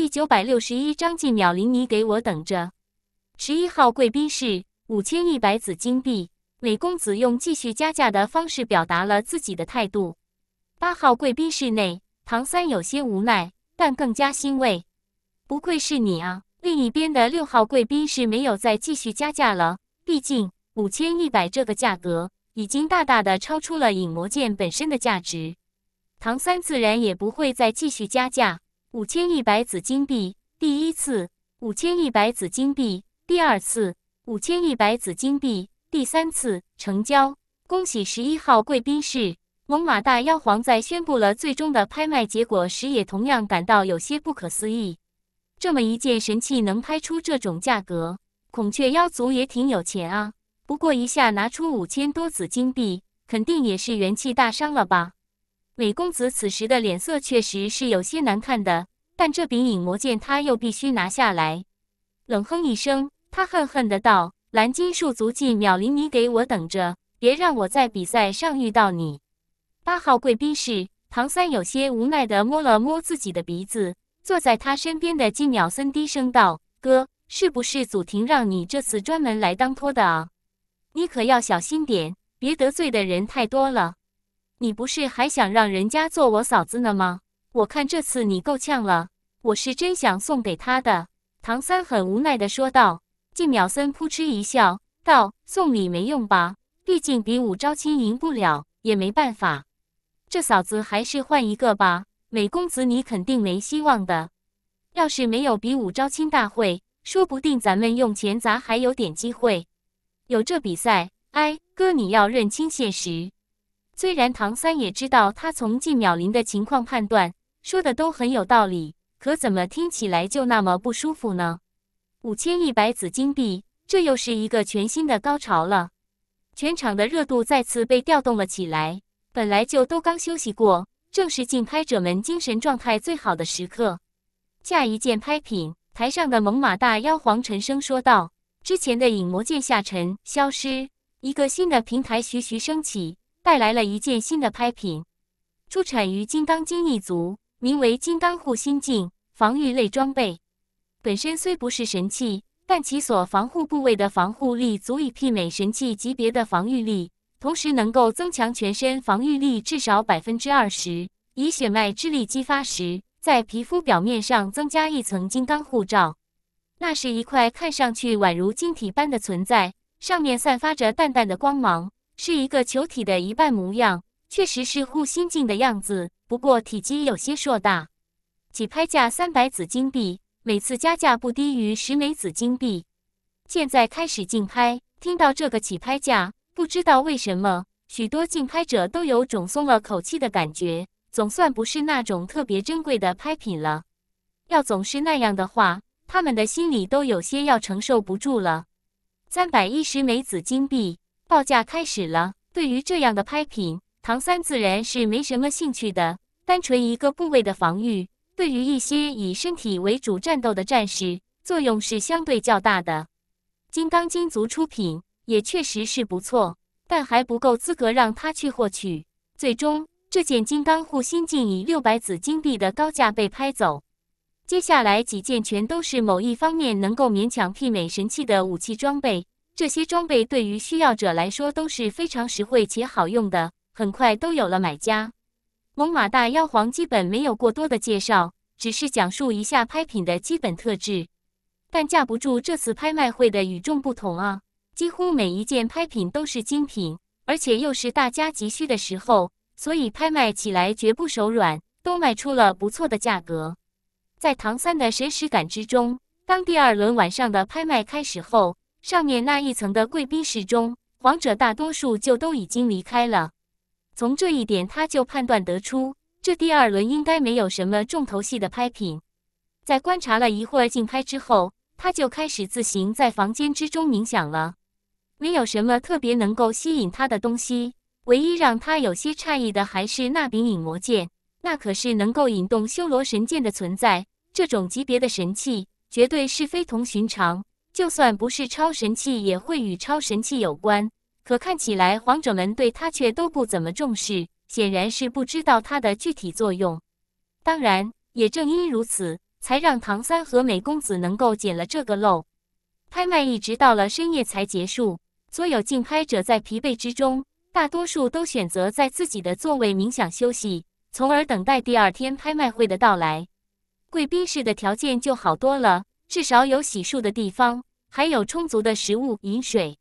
第九百六十一章季鸟林，你给我等着！十一号贵宾室，五千一百紫金币，美公子用继续加价的方式表达了自己的态度。八号贵宾室内，唐三有些无奈，但更加欣慰，不愧是你啊！另一边的六号贵宾室没有再继续加价了，毕竟五千一百这个价格已经大大的超出了影魔剑本身的价值，唐三自然也不会再继续加价。五千一百紫金币，第一次；五千一百紫金币，第二次；五千一百紫金币，第三次成交。恭喜十一号贵宾室，猛犸大妖皇在宣布了最终的拍卖结果时，也同样感到有些不可思议。这么一件神器能拍出这种价格，孔雀妖族也挺有钱啊。不过一下拿出五千多紫金币，肯定也是元气大伤了吧。李公子此时的脸色确实是有些难看的，但这柄影魔剑他又必须拿下来。冷哼一声，他恨恨的道：“蓝金树足迹秒林，你给我等着，别让我在比赛上遇到你。”八号贵宾室，唐三有些无奈的摸了摸自己的鼻子，坐在他身边的金淼森低声道：“哥，是不是祖庭让你这次专门来当托的啊？你可要小心点，别得罪的人太多了。”你不是还想让人家做我嫂子呢吗？我看这次你够呛了。我是真想送给他的。唐三很无奈的说道。靖淼森扑哧一笑，道：“送礼没用吧？毕竟比武招亲赢不了，也没办法。这嫂子还是换一个吧。美公子你肯定没希望的。要是没有比武招亲大会，说不定咱们用钱砸还有点机会。有这比赛，哎，哥你要认清现实。”虽然唐三也知道，他从季淼林的情况判断，说的都很有道理，可怎么听起来就那么不舒服呢？五千一百紫金币，这又是一个全新的高潮了，全场的热度再次被调动了起来。本来就都刚休息过，正是竞拍者们精神状态最好的时刻。下一件拍品，台上的猛犸大妖皇沉声说道：“之前的影魔剑下沉消失，一个新的平台徐徐升起。”带来了一件新的拍品，出产于金刚精一族，名为“金刚护心镜”，防御类装备。本身虽不是神器，但其所防护部位的防护力足以媲美神器级别的防御力，同时能够增强全身防御力至少百分之二十。以血脉之力激发时，在皮肤表面上增加一层金刚护罩。那是一块看上去宛如晶体般的存在，上面散发着淡淡的光芒。是一个球体的一半模样，确实是护心镜的样子，不过体积有些硕大。起拍价三百紫金币，每次加价不低于十枚紫金币。现在开始竞拍。听到这个起拍价，不知道为什么，许多竞拍者都有种松了口气的感觉，总算不是那种特别珍贵的拍品了。要总是那样的话，他们的心里都有些要承受不住了。三百一十枚紫金币。报价开始了。对于这样的拍品，唐三自然是没什么兴趣的。单纯一个部位的防御，对于一些以身体为主战斗的战士，作用是相对较大的。金刚金族出品，也确实是不错，但还不够资格让他去获取。最终，这件金刚护心镜以六百紫金币的高价被拍走。接下来几件全都是某一方面能够勉强媲美神器的武器装备。这些装备对于需要者来说都是非常实惠且好用的，很快都有了买家。猛犸大妖皇基本没有过多的介绍，只是讲述一下拍品的基本特质。但架不住这次拍卖会的与众不同啊，几乎每一件拍品都是精品，而且又是大家急需的时候，所以拍卖起来绝不手软，都卖出了不错的价格。在唐三的神识感知中，当第二轮晚上的拍卖开始后。上面那一层的贵宾室中，皇者大多数就都已经离开了。从这一点，他就判断得出，这第二轮应该没有什么重头戏的拍品。在观察了一会儿竞拍之后，他就开始自行在房间之中冥想了。没有什么特别能够吸引他的东西，唯一让他有些诧异的还是那柄影魔剑。那可是能够引动修罗神剑的存在，这种级别的神器绝对是非同寻常。就算不是超神器，也会与超神器有关。可看起来，皇者们对他却都不怎么重视，显然是不知道它的具体作用。当然，也正因如此，才让唐三和美公子能够捡了这个漏。拍卖一直到了深夜才结束，所有竞拍者在疲惫之中，大多数都选择在自己的座位冥想休息，从而等待第二天拍卖会的到来。贵宾室的条件就好多了。至少有洗漱的地方，还有充足的食物、饮水。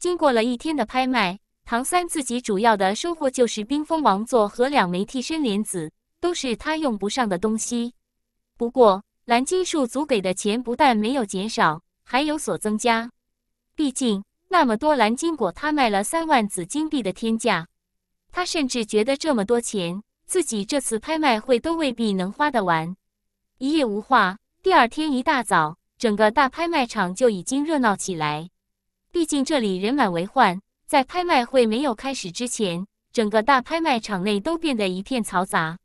经过了一天的拍卖，唐三自己主要的收获就是冰封王座和两枚替身莲子，都是他用不上的东西。不过蓝金树族给的钱不但没有减少，还有所增加。毕竟那么多蓝金果，他卖了三万紫金币的天价，他甚至觉得这么多钱，自己这次拍卖会都未必能花得完。一夜无话。第二天一大早，整个大拍卖场就已经热闹起来。毕竟这里人满为患，在拍卖会没有开始之前，整个大拍卖场内都变得一片嘈杂。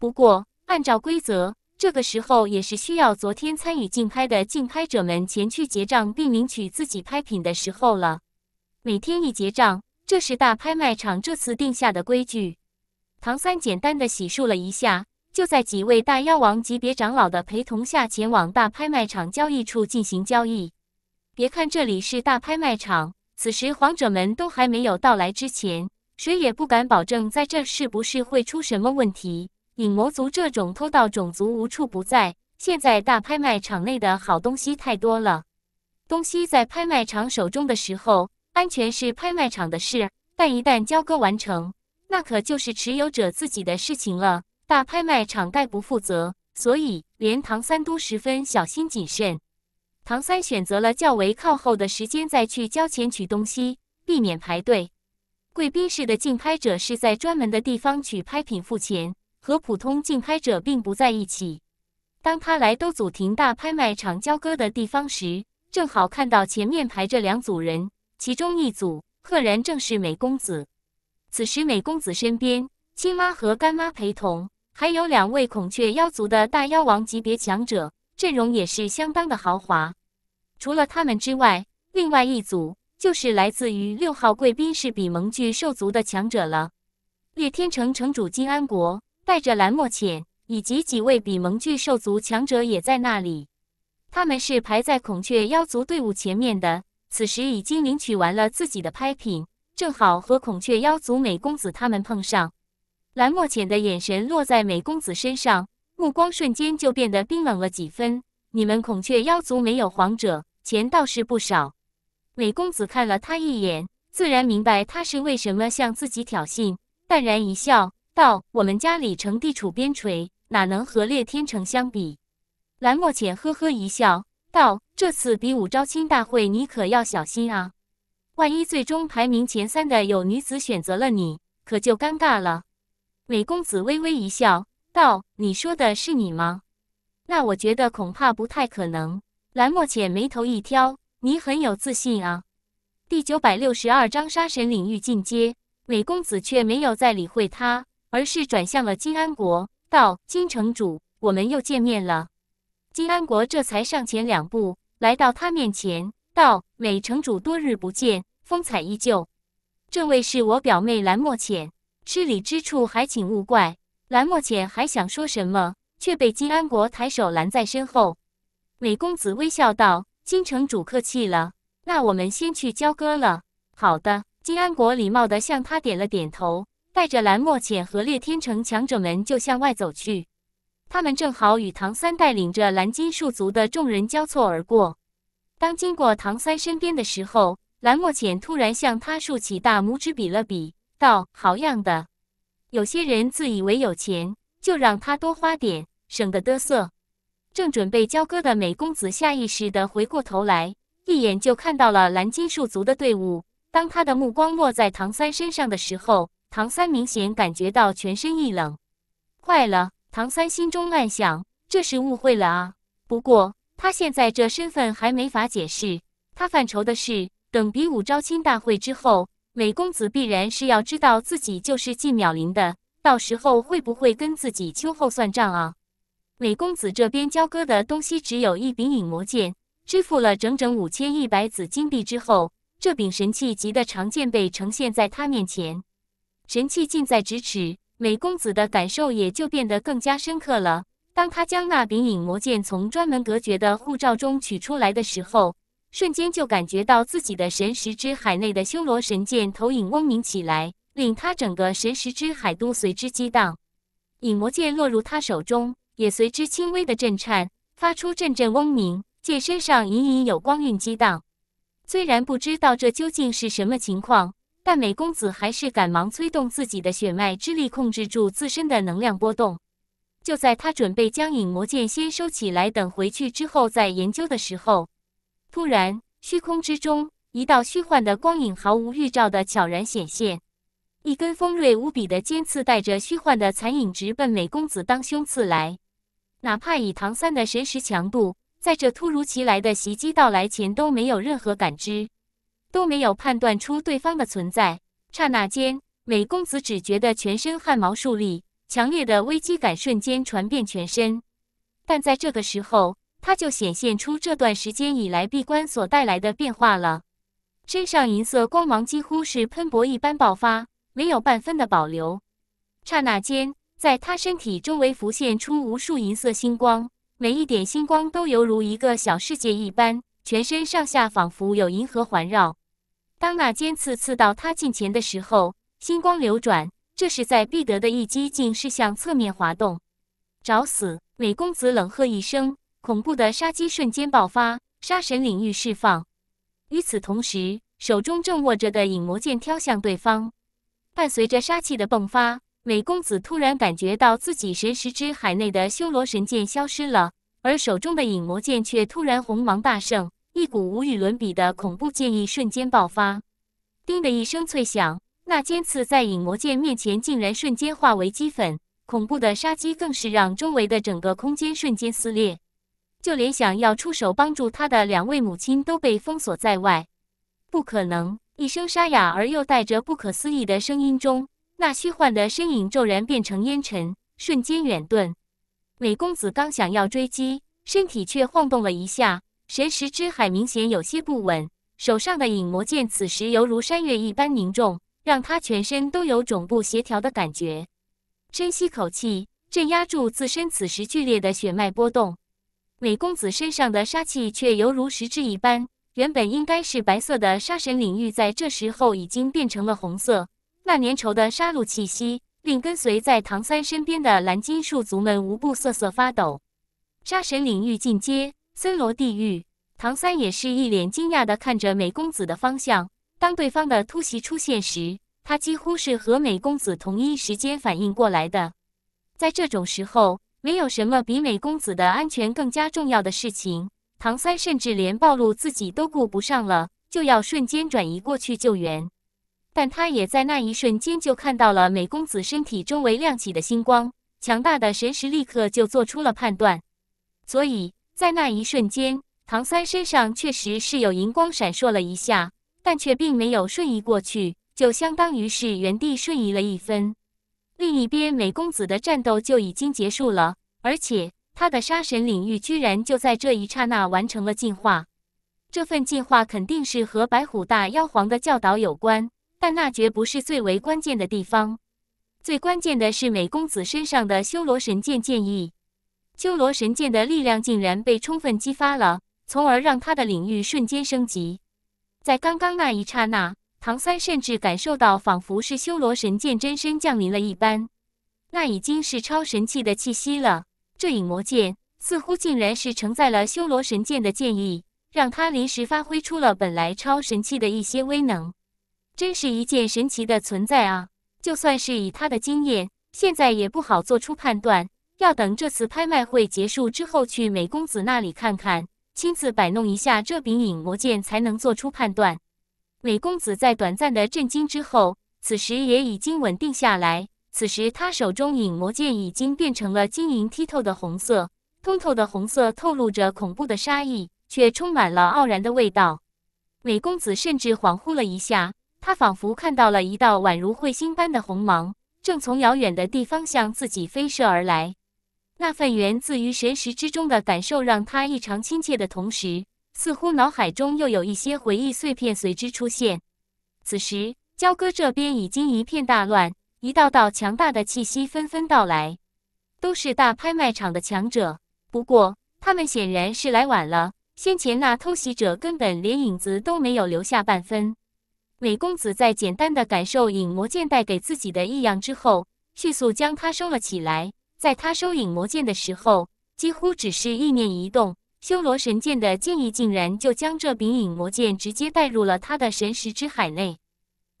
不过，按照规则，这个时候也是需要昨天参与竞拍的竞拍者们前去结账并领取自己拍品的时候了。每天一结账，这是大拍卖场这次定下的规矩。唐三简单的洗漱了一下。就在几位大妖王级别长老的陪同下，前往大拍卖场交易处进行交易。别看这里是大拍卖场，此时皇者们都还没有到来之前，谁也不敢保证在这是不是会出什么问题。影魔族这种偷盗种族无处不在，现在大拍卖场内的好东西太多了。东西在拍卖场手中的时候，安全是拍卖场的事；但一旦交割完成，那可就是持有者自己的事情了。大拍卖场概不负责，所以连唐三都十分小心谨慎。唐三选择了较为靠后的时间再去交钱取东西，避免排队。贵宾室的竞拍者是在专门的地方取拍品付钱，和普通竞拍者并不在一起。当他来都祖庭大拍卖场交割的地方时，正好看到前面排着两组人，其中一组赫然正是美公子。此时美公子身边亲妈和干妈陪同。还有两位孔雀妖族的大妖王级别强者，阵容也是相当的豪华。除了他们之外，另外一组就是来自于六号贵宾室比蒙巨兽族的强者了。烈天城城主金安国带着蓝墨浅以及几位比蒙巨兽族强者也在那里。他们是排在孔雀妖族队伍前面的，此时已经领取完了自己的拍品，正好和孔雀妖族美公子他们碰上。蓝墨浅的眼神落在美公子身上，目光瞬间就变得冰冷了几分。你们孔雀妖族没有皇者，钱倒是不少。美公子看了他一眼，自然明白他是为什么向自己挑衅，淡然一笑，道：“我们家里城地处边陲，哪能和烈天城相比？”蓝墨浅呵呵一笑，道：“这次比武招亲大会，你可要小心啊，万一最终排名前三的有女子选择了你，可就尴尬了。”美公子微微一笑，道：“你说的是你吗？那我觉得恐怕不太可能。”蓝墨浅眉头一挑：“你很有自信啊。”第九百六十二章杀神领域进阶，美公子却没有再理会他，而是转向了金安国，道：“金城主，我们又见面了。”金安国这才上前两步，来到他面前，道：“美城主，多日不见，风采依旧。这位是我表妹蓝墨浅。”失礼之处，还请勿怪。蓝墨浅还想说什么，却被金安国抬手拦在身后。美公子微笑道：“金城主客气了，那我们先去交割了。”好的。金安国礼貌的向他点了点头，带着蓝墨浅和烈天城强者们就向外走去。他们正好与唐三带领着蓝金树族的众人交错而过。当经过唐三身边的时候，蓝墨浅突然向他竖起大拇指比了比。道：“好样的！有些人自以为有钱，就让他多花点，省得嘚瑟。”正准备交割的美公子下意识的回过头来，一眼就看到了蓝金树族的队伍。当他的目光落在唐三身上的时候，唐三明显感觉到全身一冷。坏了，唐三心中暗想：“这是误会了啊！”不过他现在这身份还没法解释。他犯愁的是，等比武招亲大会之后。韦公子必然是要知道自己就是季淼林的，到时候会不会跟自己秋后算账啊？韦公子这边交割的东西只有一柄影魔剑，支付了整整五千一百紫金币之后，这柄神器级的长剑被呈现在他面前，神器近在咫尺，韦公子的感受也就变得更加深刻了。当他将那柄影魔剑从专门隔绝的护罩中取出来的时候，瞬间就感觉到自己的神识之海内的修罗神剑投影嗡鸣起来，令他整个神识之海都随之激荡。影魔剑落入他手中，也随之轻微的震颤，发出阵阵嗡鸣，剑身上隐隐有光晕激荡。虽然不知道这究竟是什么情况，但美公子还是赶忙催动自己的血脉之力，控制住自身的能量波动。就在他准备将影魔剑先收起来，等回去之后再研究的时候。突然，虚空之中，一道虚幻的光影毫无预兆的悄然显现，一根锋锐无比的尖刺带着虚幻的残影直奔美公子当胸刺来。哪怕以唐三的神识强度，在这突如其来的袭击到来前都没有任何感知，都没有判断出对方的存在。刹那间，美公子只觉得全身汗毛竖立，强烈的危机感瞬间传遍全身。但在这个时候，他就显现出这段时间以来闭关所带来的变化了，身上银色光芒几乎是喷薄一般爆发，没有半分的保留。刹那间，在他身体周围浮现出无数银色星光，每一点星光都犹如一个小世界一般，全身上下仿佛有银河环绕。当那尖刺刺到他近前的时候，星光流转，这是在必得的一击，竟是向侧面滑动。找死！韦公子冷喝一声。恐怖的杀机瞬间爆发，杀神领域释放。与此同时，手中正握着的影魔剑挑向对方。伴随着杀气的迸发，美公子突然感觉到自己神识之海内的修罗神剑消失了，而手中的影魔剑却突然红芒大盛，一股无与伦比的恐怖剑意瞬间爆发。叮的一声脆响，那尖刺在影魔剑面前竟然瞬间化为齑粉，恐怖的杀机更是让周围的整个空间瞬间撕裂。就连想要出手帮助他的两位母亲都被封锁在外。不可能！一声沙哑而又带着不可思议的声音中，那虚幻的身影骤然变成烟尘，瞬间远遁。美公子刚想要追击，身体却晃动了一下，神识之海明显有些不稳，手上的影魔剑此时犹如山岳一般凝重，让他全身都有种不协调的感觉。深吸口气，镇压住自身此时剧烈的血脉波动。美公子身上的杀气却犹如实质一般，原本应该是白色的杀神领域，在这时候已经变成了红色。那粘稠的杀戮气息，令跟随在唐三身边的蓝金树族们无不瑟瑟发抖。杀神领域进阶，森罗地狱。唐三也是一脸惊讶的看着美公子的方向。当对方的突袭出现时，他几乎是和美公子同一时间反应过来的。在这种时候。没有什么比美公子的安全更加重要的事情，唐三甚至连暴露自己都顾不上了，就要瞬间转移过去救援。但他也在那一瞬间就看到了美公子身体周围亮起的星光，强大的神识立刻就做出了判断。所以在那一瞬间，唐三身上确实是有银光闪烁了一下，但却并没有瞬移过去，就相当于是原地瞬移了一分。另一边，美公子的战斗就已经结束了，而且他的杀神领域居然就在这一刹那完成了进化。这份进化肯定是和白虎大妖皇的教导有关，但那绝不是最为关键的地方。最关键的是美公子身上的修罗神剑剑意，修罗神剑的力量竟然被充分激发了，从而让他的领域瞬间升级。在刚刚那一刹那。唐三甚至感受到，仿佛是修罗神剑真身降临了一般。那已经是超神器的气息了。这影魔剑似乎竟然是承载了修罗神剑的剑意，让他临时发挥出了本来超神器的一些威能。真是一件神奇的存在啊！就算是以他的经验，现在也不好做出判断。要等这次拍卖会结束之后，去美公子那里看看，亲自摆弄一下这柄影魔剑，才能做出判断。韦公子在短暂的震惊之后，此时也已经稳定下来。此时，他手中影魔剑已经变成了晶莹剔透的红色，通透的红色透露着恐怖的杀意，却充满了傲然的味道。韦公子甚至恍惚了一下，他仿佛看到了一道宛如彗星般的红芒，正从遥远的地方向自己飞射而来。那份源自于神识之中的感受，让他异常亲切的同时。似乎脑海中又有一些回忆碎片随之出现。此时，焦哥这边已经一片大乱，一道道强大的气息纷纷到来，都是大拍卖场的强者。不过，他们显然是来晚了，先前那偷袭者根本连影子都没有留下半分。美公子在简单的感受影魔剑带给自己的异样之后，迅速将它收了起来。在他收影魔剑的时候，几乎只是意念移动。修罗神剑的剑意竟然就将这柄影魔剑直接带入了他的神识之海内。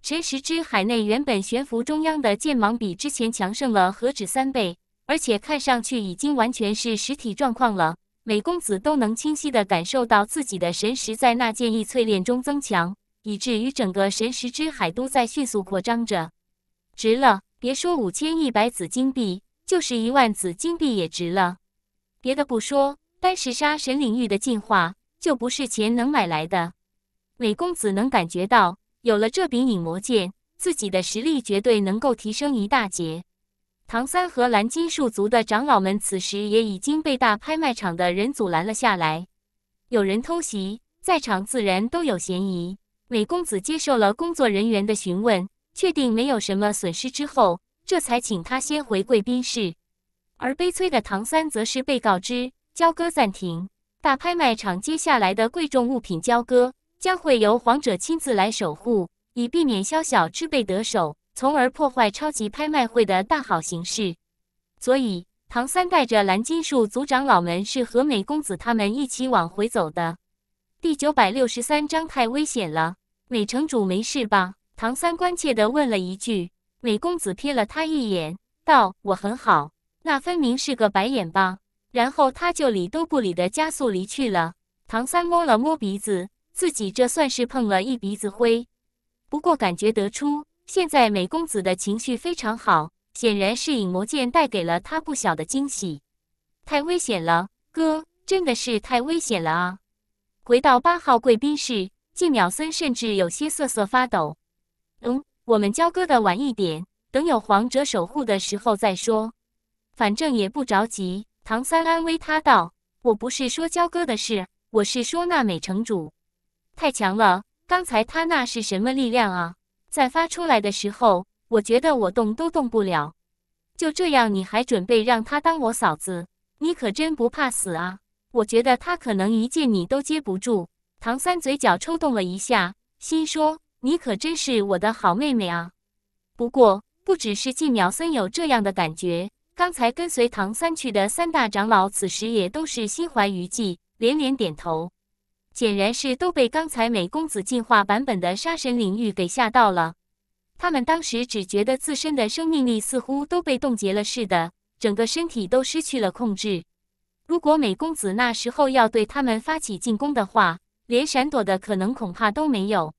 神识之海内原本悬浮中央的剑芒，比之前强盛了何止三倍，而且看上去已经完全是实体状况了。美公子都能清晰的感受到自己的神识在那剑意淬炼中增强，以至于整个神识之海都在迅速扩张着。值了，别说五千一百紫金币，就是一万紫金币也值了。别的不说。单是杀神领域的进化，就不是钱能买来的。韦公子能感觉到，有了这柄影魔剑，自己的实力绝对能够提升一大截。唐三和蓝金树族的长老们此时也已经被大拍卖场的人阻拦了下来。有人偷袭，在场自然都有嫌疑。韦公子接受了工作人员的询问，确定没有什么损失之后，这才请他先回贵宾室。而悲催的唐三则是被告知。交割暂停，大拍卖场接下来的贵重物品交割将会由皇者亲自来守护，以避免宵小之辈得手，从而破坏超级拍卖会的大好形势。所以，唐三带着蓝金树族长老们是和美公子他们一起往回走的。第九百六十三章太危险了，美城主没事吧？唐三关切地问了一句。美公子瞥了他一眼，道：“我很好。”那分明是个白眼吧。然后他就理都不理的加速离去了。唐三摸了摸鼻子，自己这算是碰了一鼻子灰。不过感觉得出，现在美公子的情绪非常好，显然是影魔剑带给了他不小的惊喜。太危险了，哥，真的是太危险了啊！回到八号贵宾室，静淼森甚至有些瑟瑟发抖。嗯，我们交割的晚一点，等有皇者守护的时候再说，反正也不着急。唐三安慰他道：“我不是说交哥的事，我是说那美城主太强了。刚才他那是什么力量啊？在发出来的时候，我觉得我动都动不了。就这样，你还准备让他当我嫂子？你可真不怕死啊！我觉得他可能一见你都接不住。”唐三嘴角抽动了一下，心说：“你可真是我的好妹妹啊！”不过，不只是季淼森有这样的感觉。刚才跟随唐三去的三大长老，此时也都是心怀余悸，连连点头，显然是都被刚才美公子进化版本的杀神领域给吓到了。他们当时只觉得自身的生命力似乎都被冻结了似的，整个身体都失去了控制。如果美公子那时候要对他们发起进攻的话，连闪躲的可能恐怕都没有。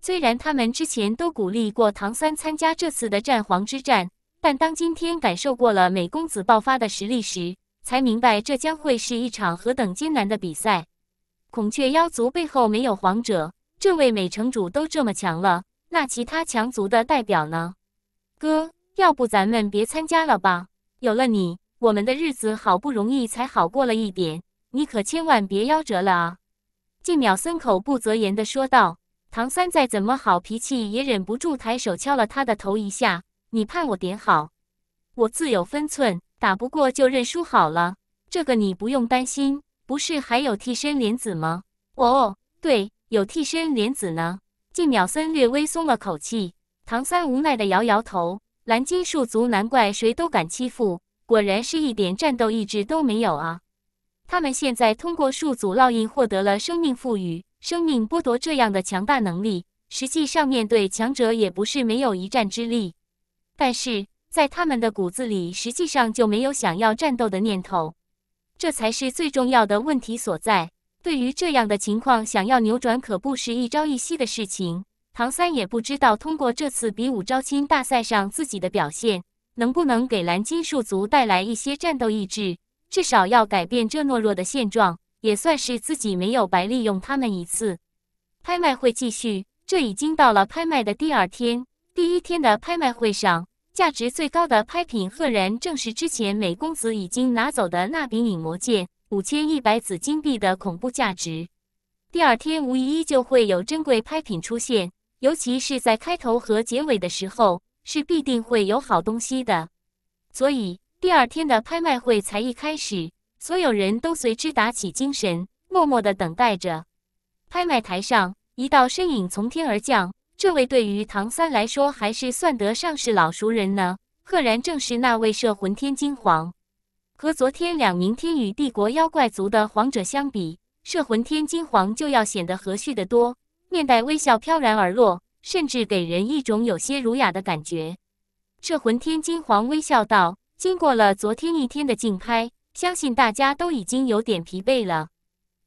虽然他们之前都鼓励过唐三参加这次的战皇之战。但当今天感受过了美公子爆发的实力时，才明白这将会是一场何等艰难的比赛。孔雀妖族背后没有皇者，这位美城主都这么强了，那其他强族的代表呢？哥，要不咱们别参加了吧？有了你，我们的日子好不容易才好过了一点，你可千万别夭折了啊！季淼森口不择言的说道。唐三再怎么好脾气，也忍不住抬手敲了他的头一下。你盼我点好，我自有分寸，打不过就认输好了，这个你不用担心。不是还有替身莲子吗？哦，对，有替身莲子呢。静淼森略微松了口气，唐三无奈的摇摇头。蓝金树族难怪谁都敢欺负，果然是一点战斗意志都没有啊！他们现在通过树族烙印获得了生命赋予、生命剥夺这样的强大能力，实际上面对强者也不是没有一战之力。但是在他们的骨子里，实际上就没有想要战斗的念头，这才是最重要的问题所在。对于这样的情况，想要扭转可不是一朝一夕的事情。唐三也不知道通过这次比武招亲大赛上自己的表现，能不能给蓝金树族带来一些战斗意志，至少要改变这懦弱的现状，也算是自己没有白利用他们一次。拍卖会继续，这已经到了拍卖的第二天，第一天的拍卖会上。价值最高的拍品，赫然正是之前美公子已经拿走的那柄影魔剑，五千一百紫金币的恐怖价值。第二天无疑就会有珍贵拍品出现，尤其是在开头和结尾的时候，是必定会有好东西的。所以第二天的拍卖会才一开始，所有人都随之打起精神，默默的等待着。拍卖台上，一道身影从天而降。这位对于唐三来说还是算得上是老熟人呢，赫然正是那位摄魂天金皇。和昨天两名天与帝国妖怪族的皇者相比，摄魂天金皇就要显得和煦得多，面带微笑飘然而落，甚至给人一种有些儒雅的感觉。摄魂天金皇微笑道：“经过了昨天一天的竞拍，相信大家都已经有点疲惫了。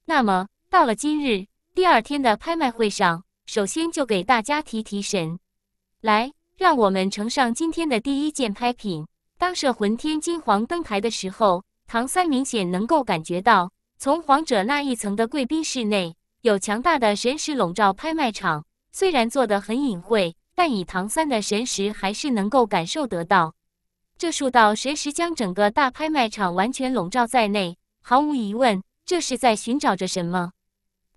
那么到了今日第二天的拍卖会上。”首先就给大家提提神，来，让我们呈上今天的第一件拍品。当摄魂天金皇登台的时候，唐三明显能够感觉到，从皇者那一层的贵宾室内，有强大的神识笼罩拍卖场。虽然做的很隐晦，但以唐三的神识，还是能够感受得到。这数道神识将整个大拍卖场完全笼罩在内，毫无疑问，这是在寻找着什么。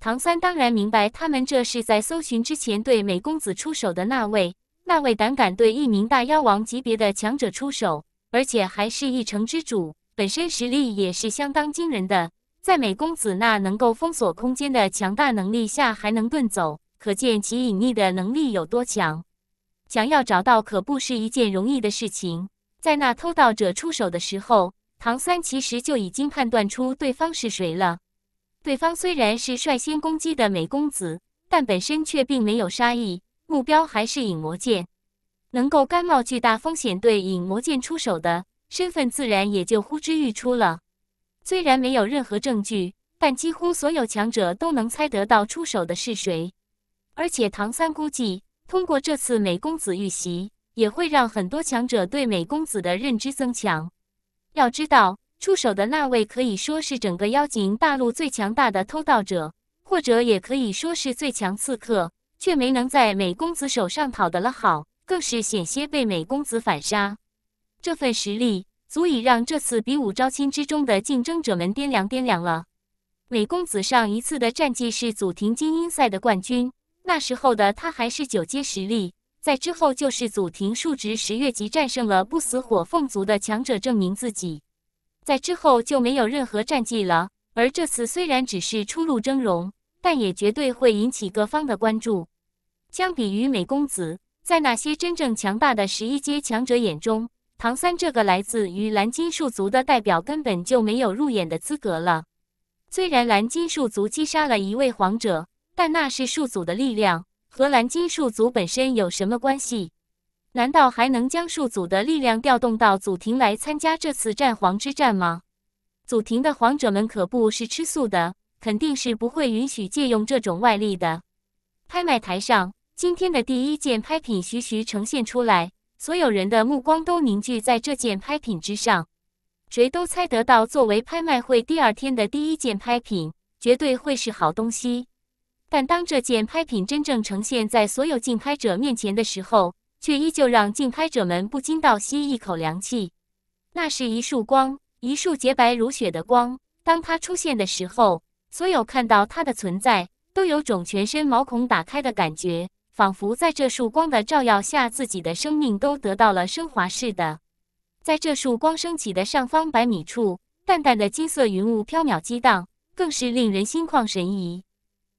唐三当然明白，他们这是在搜寻之前对美公子出手的那位。那位胆敢对一名大妖王级别的强者出手，而且还是一城之主，本身实力也是相当惊人的。在美公子那能够封锁空间的强大能力下还能遁走，可见其隐匿的能力有多强。想要找到，可不是一件容易的事情。在那偷盗者出手的时候，唐三其实就已经判断出对方是谁了。对方虽然是率先攻击的美公子，但本身却并没有杀意，目标还是影魔剑。能够甘冒巨大风险对影魔剑出手的身份，自然也就呼之欲出了。虽然没有任何证据，但几乎所有强者都能猜得到出手的是谁。而且唐三估计，通过这次美公子遇袭，也会让很多强者对美公子的认知增强。要知道。出手的那位可以说是整个妖精大陆最强大的偷盗者，或者也可以说是最强刺客，却没能在美公子手上讨得了好，更是险些被美公子反杀。这份实力足以让这次比武招亲之中的竞争者们掂量掂量了。美公子上一次的战绩是祖庭精英赛的冠军，那时候的他还是九阶实力，在之后就是祖庭数值十月级战胜了不死火凤族的强者，证明自己。在之后就没有任何战绩了，而这次虽然只是初露峥嵘，但也绝对会引起各方的关注。相比于美公子，在那些真正强大的十一阶强者眼中，唐三这个来自于蓝金树族的代表根本就没有入眼的资格了。虽然蓝金树族击杀了一位皇者，但那是树族的力量，和蓝金树族本身有什么关系？难道还能将数组的力量调动到祖庭来参加这次战皇之战吗？祖庭的皇者们可不是吃素的，肯定是不会允许借用这种外力的。拍卖台上，今天的第一件拍品徐徐呈现出来，所有人的目光都凝聚在这件拍品之上。谁都猜得到，作为拍卖会第二天的第一件拍品，绝对会是好东西。但当这件拍品真正呈现在所有竞拍者面前的时候，却依旧让竞拍者们不禁倒吸一口凉气。那是一束光，一束洁白如雪的光。当它出现的时候，所有看到它的存在，都有种全身毛孔打开的感觉，仿佛在这束光的照耀下，自己的生命都得到了升华似的。在这束光升起的上方百米处，淡淡的金色云雾飘渺激荡，更是令人心旷神怡。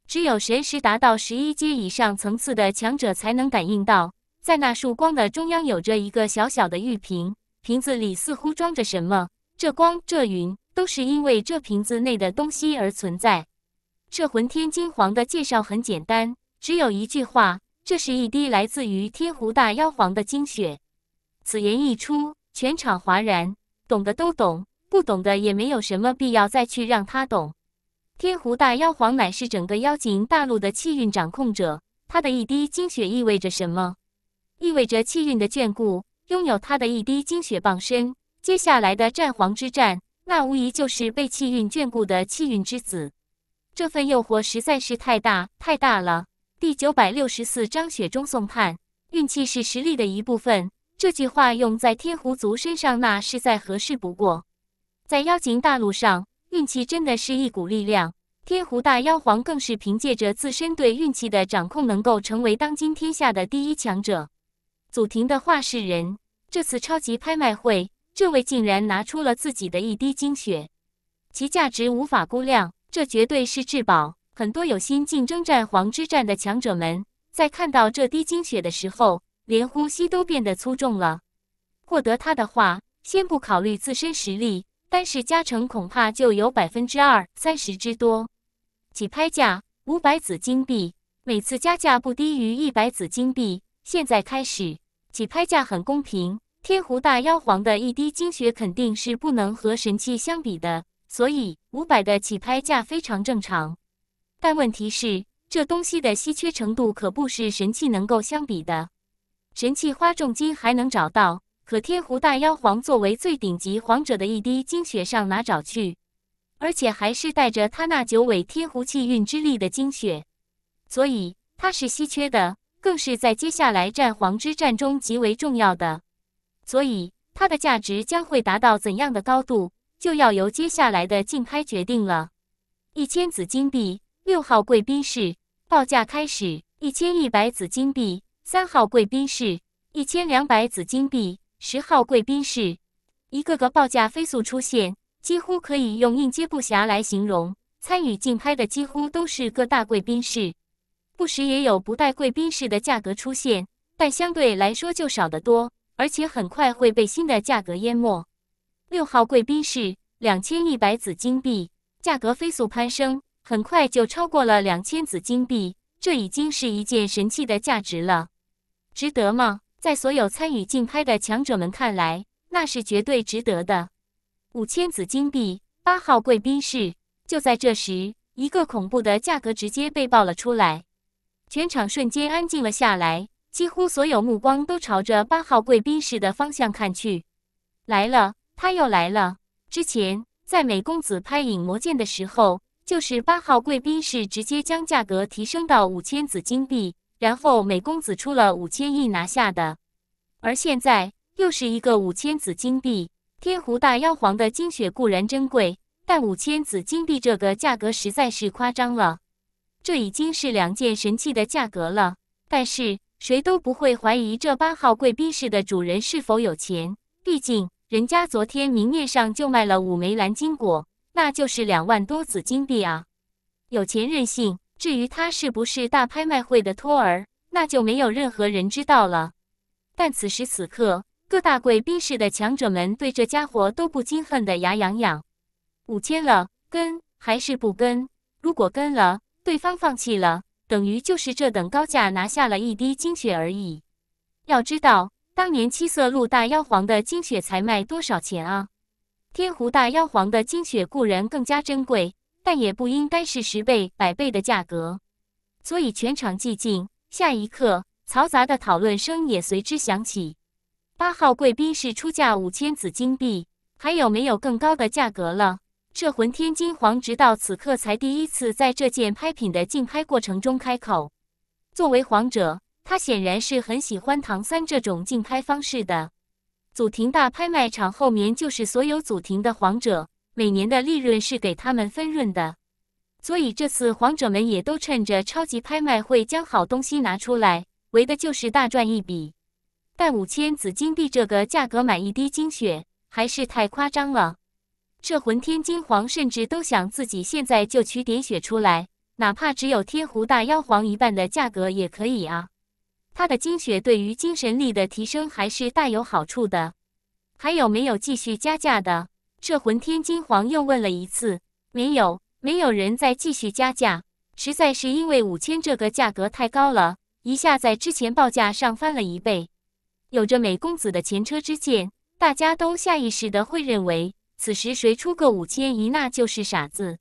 只有神识达到十一阶以上层次的强者，才能感应到。在那束光的中央，有着一个小小的玉瓶，瓶子里似乎装着什么。这光，这云，都是因为这瓶子内的东西而存在。这魂天金黄的介绍很简单，只有一句话：这是一滴来自于天狐大妖皇的精血。此言一出，全场哗然。懂的都懂，不懂的也没有什么必要再去让他懂。天狐大妖皇乃是整个妖精大陆的气运掌控者，他的一滴精血意味着什么？意味着气运的眷顾，拥有他的一滴精血傍身，接下来的战皇之战，那无疑就是被气运眷顾的气运之子。这份诱惑实在是太大太大了。第九百六十四章雪中送炭，运气是实力的一部分，这句话用在天狐族身上，那是再合适不过。在妖精大陆上，运气真的是一股力量。天狐大妖皇更是凭借着自身对运气的掌控，能够成为当今天下的第一强者。祖庭的话事人，这次超级拍卖会，这位竟然拿出了自己的一滴精血，其价值无法估量，这绝对是至宝。很多有心竞争战皇之战的强者们，在看到这滴精血的时候，连呼吸都变得粗重了。获得它的话，先不考虑自身实力，单是加成恐怕就有百分之二三十之多。起拍价五百紫金币，每次加价不低于一百紫金币。现在开始，起拍价很公平。天狐大妖皇的一滴精血肯定是不能和神器相比的，所以五百的起拍价非常正常。但问题是，这东西的稀缺程度可不是神器能够相比的。神器花重金还能找到，可天狐大妖皇作为最顶级皇者的一滴精血上哪找去？而且还是带着他那九尾天狐气运之力的精血，所以它是稀缺的。更是在接下来战皇之战中极为重要的，所以它的价值将会达到怎样的高度，就要由接下来的竞拍决定了。一千紫金币，六号贵宾室报价开始，一千一百紫金币，三号贵宾室一千两百紫金币，十号贵宾室，一个个报价飞速出现，几乎可以用应接不暇来形容。参与竞拍的几乎都是各大贵宾室。不时也有不带贵宾室的价格出现，但相对来说就少得多，而且很快会被新的价格淹没。六号贵宾室两千一百紫金币，价格飞速攀升，很快就超过了两千紫金币。这已经是一件神器的价值了，值得吗？在所有参与竞拍的强者们看来，那是绝对值得的。五千紫金币，八号贵宾室。就在这时，一个恐怖的价格直接被爆了出来。全场瞬间安静了下来，几乎所有目光都朝着八号贵宾室的方向看去。来了，他又来了！之前在美公子拍影魔剑的时候，就是八号贵宾室直接将价格提升到五千紫金币，然后美公子出了五千亿拿下的。而现在又是一个五千紫金币，天狐大妖皇的精血固然珍贵，但五千紫金币这个价格实在是夸张了。这已经是两件神器的价格了，但是谁都不会怀疑这八号贵宾室的主人是否有钱。毕竟人家昨天明面上就卖了五枚蓝金果，那就是两万多紫金币啊！有钱任性。至于他是不是大拍卖会的托儿，那就没有任何人知道了。但此时此刻，各大贵宾室的强者们对这家伙都不禁恨得牙痒痒。五千了，跟还是不跟？如果跟了。对方放弃了，等于就是这等高价拿下了一滴精血而已。要知道，当年七色鹿大妖皇的精血才卖多少钱啊？天狐大妖皇的精血固然更加珍贵，但也不应该是十倍、百倍的价格。所以全场寂静，下一刻嘈杂的讨论声也随之响起。八号贵宾室出价五千紫金币，还有没有更高的价格了？摄魂天金皇直到此刻才第一次在这件拍品的竞拍过程中开口。作为皇者，他显然是很喜欢唐三这种竞拍方式的。祖庭大拍卖场后面就是所有祖庭的皇者，每年的利润是给他们分润的。所以这次皇者们也都趁着超级拍卖会将好东西拿出来，为的就是大赚一笔。但五千紫金币这个价格买一滴精血，还是太夸张了。这魂天金黄甚至都想自己现在就取点血出来，哪怕只有天狐大妖皇一半的价格也可以啊！他的精血对于精神力的提升还是大有好处的。还有没有继续加价的？这魂天金黄又问了一次，没有，没有人再继续加价，实在是因为五千这个价格太高了，一下在之前报价上翻了一倍。有着美公子的前车之鉴，大家都下意识的会认为。此时谁出个五千一那就是傻子，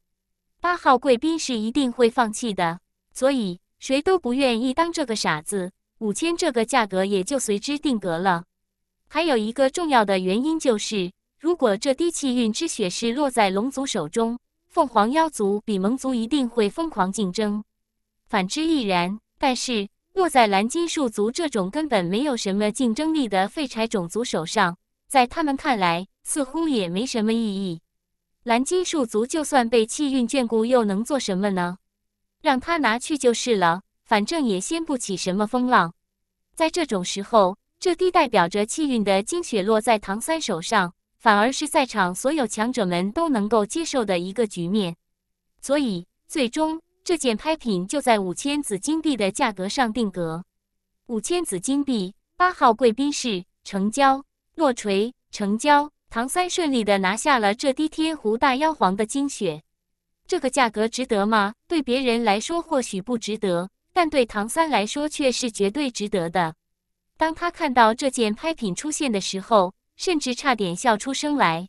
八号贵宾是一定会放弃的，所以谁都不愿意当这个傻子。五千这个价格也就随之定格了。还有一个重要的原因就是，如果这滴气运之血是落在龙族手中，凤凰妖族、比蒙族一定会疯狂竞争，反之亦然。但是落在蓝金树族这种根本没有什么竞争力的废柴种族手上，在他们看来。似乎也没什么意义。蓝金树族就算被气运眷顾，又能做什么呢？让他拿去就是了，反正也掀不起什么风浪。在这种时候，这滴代表着气运的金血落在唐三手上，反而是在场所有强者们都能够接受的一个局面。所以，最终这件拍品就在五千紫金币的价格上定格。五千紫金币，八号贵宾室成交，落锤成交。唐三顺利的拿下了这滴天狐大妖皇的精血，这个价格值得吗？对别人来说或许不值得，但对唐三来说却是绝对值得的。当他看到这件拍品出现的时候，甚至差点笑出声来。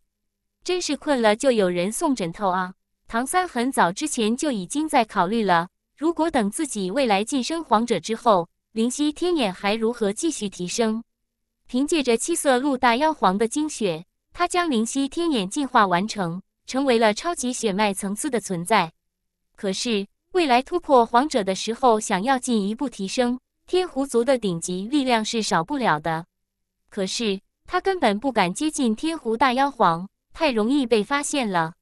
真是困了就有人送枕头啊！唐三很早之前就已经在考虑了，如果等自己未来晋升皇者之后，灵犀天眼还如何继续提升？凭借着七色鹿大妖皇的精血。他将灵犀天眼进化完成，成为了超级血脉层次的存在。可是未来突破皇者的时候，想要进一步提升，天狐族的顶级力量是少不了的。可是他根本不敢接近天狐大妖皇，太容易被发现了。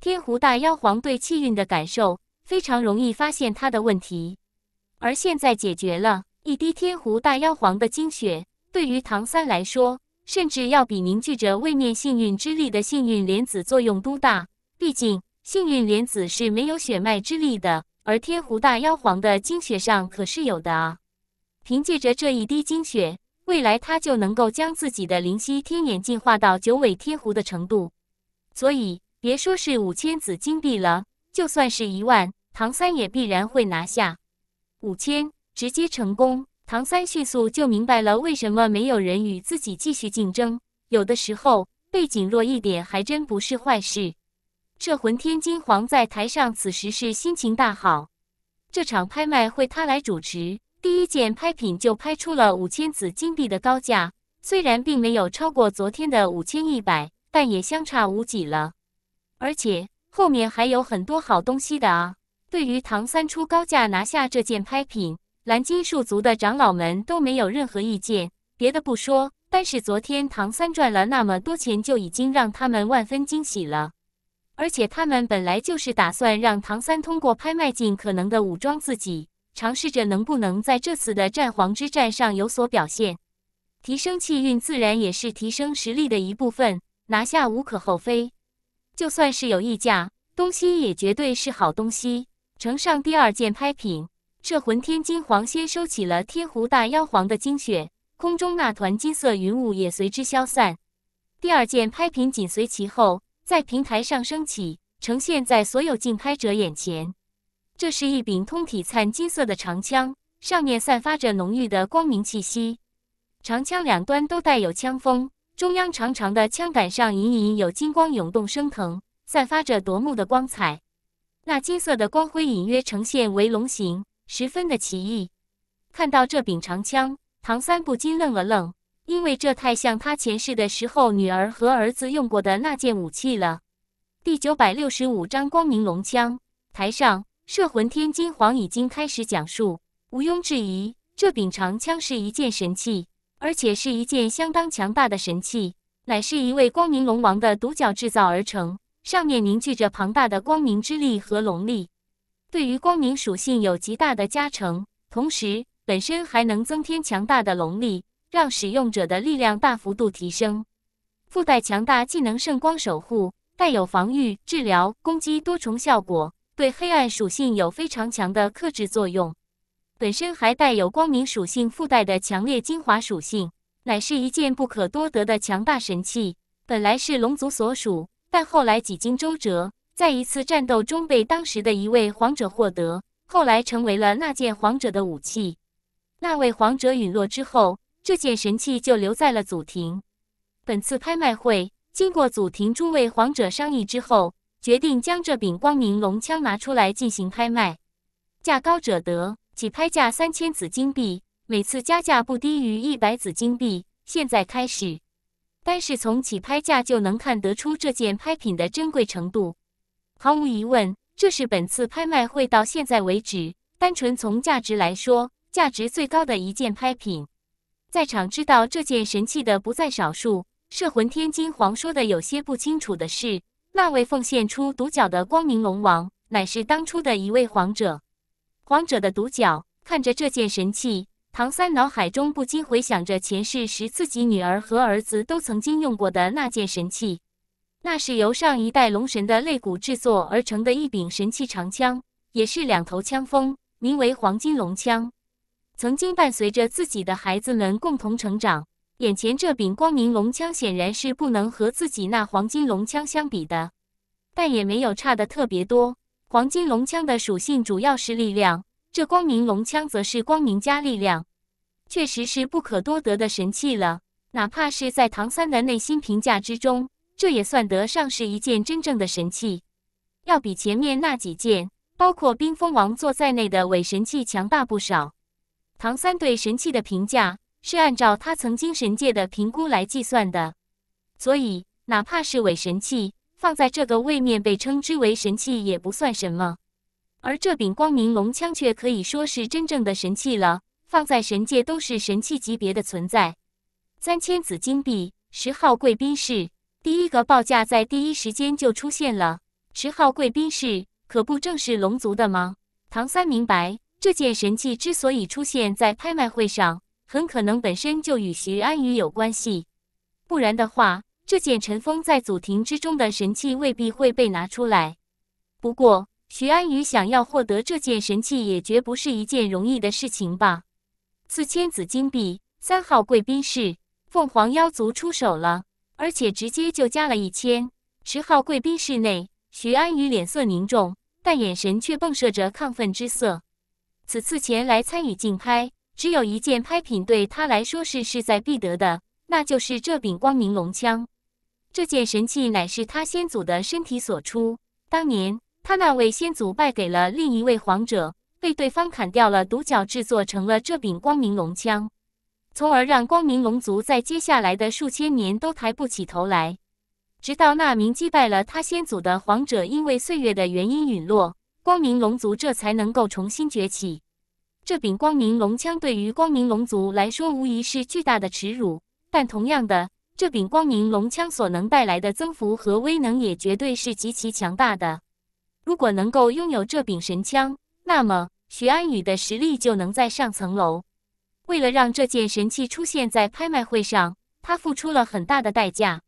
天狐大妖皇对气运的感受非常容易发现他的问题。而现在解决了一滴天狐大妖皇的精血，对于唐三来说。甚至要比凝聚着位面幸运之力的幸运莲子作用都大，毕竟幸运莲子是没有血脉之力的，而天狐大妖皇的精血上可是有的啊！凭借着这一滴精血，未来他就能够将自己的灵犀天眼进化到九尾天狐的程度。所以，别说是五千紫金币了，就算是一万，唐三也必然会拿下五千，直接成功。唐三迅速就明白了为什么没有人与自己继续竞争。有的时候背景弱一点还真不是坏事。这魂天金皇在台上此时是心情大好。这场拍卖会他来主持，第一件拍品就拍出了五千紫金币的高价。虽然并没有超过昨天的五千一百，但也相差无几了。而且后面还有很多好东西的啊！对于唐三出高价拿下这件拍品。蓝金树族的长老们都没有任何意见。别的不说，但是昨天唐三赚了那么多钱，就已经让他们万分惊喜了。而且他们本来就是打算让唐三通过拍卖尽可能的武装自己，尝试着能不能在这次的战皇之战上有所表现。提升气运自然也是提升实力的一部分，拿下无可厚非。就算是有溢价，东西也绝对是好东西。呈上第二件拍品。这魂天金黄先收起了天狐大妖皇的精血，空中那团金色云雾也随之消散。第二件拍品紧随其后，在平台上升起，呈现在所有竞拍者眼前。这是一柄通体灿金色的长枪，上面散发着浓郁的光明气息。长枪两端都带有枪锋，中央长长的枪杆上隐隐有金光涌动升腾，散发着夺目的光彩。那金色的光辉隐约呈现为龙形。十分的奇异，看到这柄长枪，唐三不禁愣了愣，因为这太像他前世的时候女儿和儿子用过的那件武器了。第九百六十五章光明龙枪。台上摄魂天金皇已经开始讲述，毋庸置疑，这柄长枪是一件神器，而且是一件相当强大的神器，乃是一位光明龙王的独角制造而成，上面凝聚着庞大的光明之力和龙力。对于光明属性有极大的加成，同时本身还能增添强大的龙力，让使用者的力量大幅度提升。附带强大技能“圣光守护”，带有防御、治疗、攻击多重效果，对黑暗属性有非常强的克制作用。本身还带有光明属性附带的强烈精华属性，乃是一件不可多得的强大神器。本来是龙族所属，但后来几经周折。在一次战斗中被当时的一位皇者获得，后来成为了那件皇者的武器。那位皇者陨落之后，这件神器就留在了祖庭。本次拍卖会经过祖庭诸位皇者商议之后，决定将这柄光明龙枪拿出来进行拍卖，价高者得，起拍价三千紫金币，每次加价不低于一百紫金币。现在开始。单是从起拍价就能看得出这件拍品的珍贵程度。毫无疑问，这是本次拍卖会到现在为止，单纯从价值来说，价值最高的一件拍品。在场知道这件神器的不在少数。摄魂天金皇说的有些不清楚的是，那位奉献出独角的光明龙王，乃是当初的一位皇者。皇者的独角，看着这件神器，唐三脑海中不禁回想着前世时自己女儿和儿子都曾经用过的那件神器。那是由上一代龙神的肋骨制作而成的一柄神器长枪，也是两头枪锋，名为黄金龙枪。曾经伴随着自己的孩子们共同成长，眼前这柄光明龙枪显然是不能和自己那黄金龙枪相比的，但也没有差的特别多。黄金龙枪的属性主要是力量，这光明龙枪则是光明加力量，确实是不可多得的神器了。哪怕是在唐三的内心评价之中。这也算得上是一件真正的神器，要比前面那几件，包括冰封王座在内的伪神器强大不少。唐三对神器的评价是按照他曾经神界的评估来计算的，所以哪怕是伪神器，放在这个位面被称之为神器也不算什么。而这柄光明龙枪却可以说是真正的神器了，放在神界都是神器级别的存在。三千紫金币，十号贵宾室。第一个报价在第一时间就出现了，十号贵宾室，可不正是龙族的吗？唐三明白，这件神器之所以出现在拍卖会上，很可能本身就与徐安宇有关系，不然的话，这件尘封在祖庭之中的神器未必会被拿出来。不过，徐安宇想要获得这件神器，也绝不是一件容易的事情吧？四千紫金币，三号贵宾室，凤凰妖族出手了。而且直接就加了一千。十号贵宾室内，徐安宇脸色凝重，但眼神却迸射着亢奋之色。此次前来参与竞拍，只有一件拍品对他来说是势在必得的，那就是这柄光明龙枪。这件神器乃是他先祖的身体所出，当年他那位先祖败给了另一位皇者，被对方砍掉了独角，制作成了这柄光明龙枪。从而让光明龙族在接下来的数千年都抬不起头来，直到那名击败了他先祖的皇者因为岁月的原因陨落，光明龙族这才能够重新崛起。这柄光明龙枪对于光明龙族来说无疑是巨大的耻辱，但同样的，这柄光明龙枪所能带来的增幅和威能也绝对是极其强大的。如果能够拥有这柄神枪，那么徐安宇的实力就能再上层楼。为了让这件神器出现在拍卖会上，他付出了很大的代价，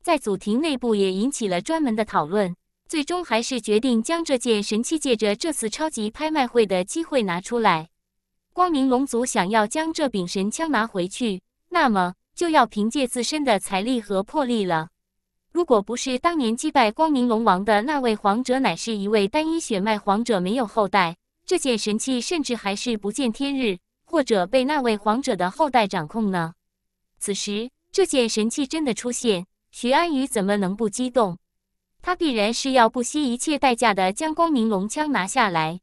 在祖庭内部也引起了专门的讨论，最终还是决定将这件神器借着这次超级拍卖会的机会拿出来。光明龙族想要将这柄神枪拿回去，那么就要凭借自身的财力和魄力了。如果不是当年击败光明龙王的那位皇者乃是一位单一血脉皇者，没有后代，这件神器甚至还是不见天日。或者被那位皇者的后代掌控呢？此时，这件神器真的出现，徐安宇怎么能不激动？他必然是要不惜一切代价的将光明龙枪拿下来。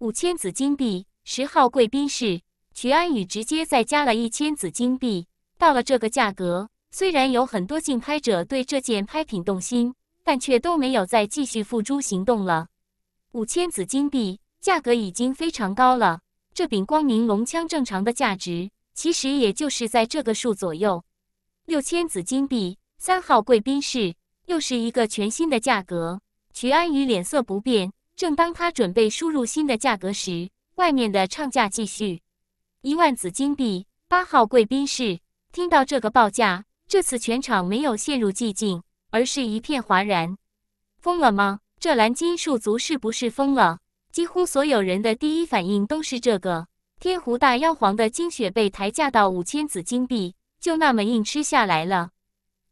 五千紫金币，十号贵宾室，徐安宇直接再加了一千紫金币。到了这个价格，虽然有很多竞拍者对这件拍品动心，但却都没有再继续付诸行动了。五千紫金币，价格已经非常高了。这柄光明龙枪正常的价值其实也就是在这个数左右，六千紫金币。三号贵宾室又是一个全新的价格。曲安宇脸色不变，正当他准备输入新的价格时，外面的唱价继续一万紫金币。八号贵宾室听到这个报价，这次全场没有陷入寂静，而是一片哗然。疯了吗？这蓝金数族是不是疯了？几乎所有人的第一反应都是这个天狐大妖皇的精血被抬价到五千紫金币，就那么硬吃下来了。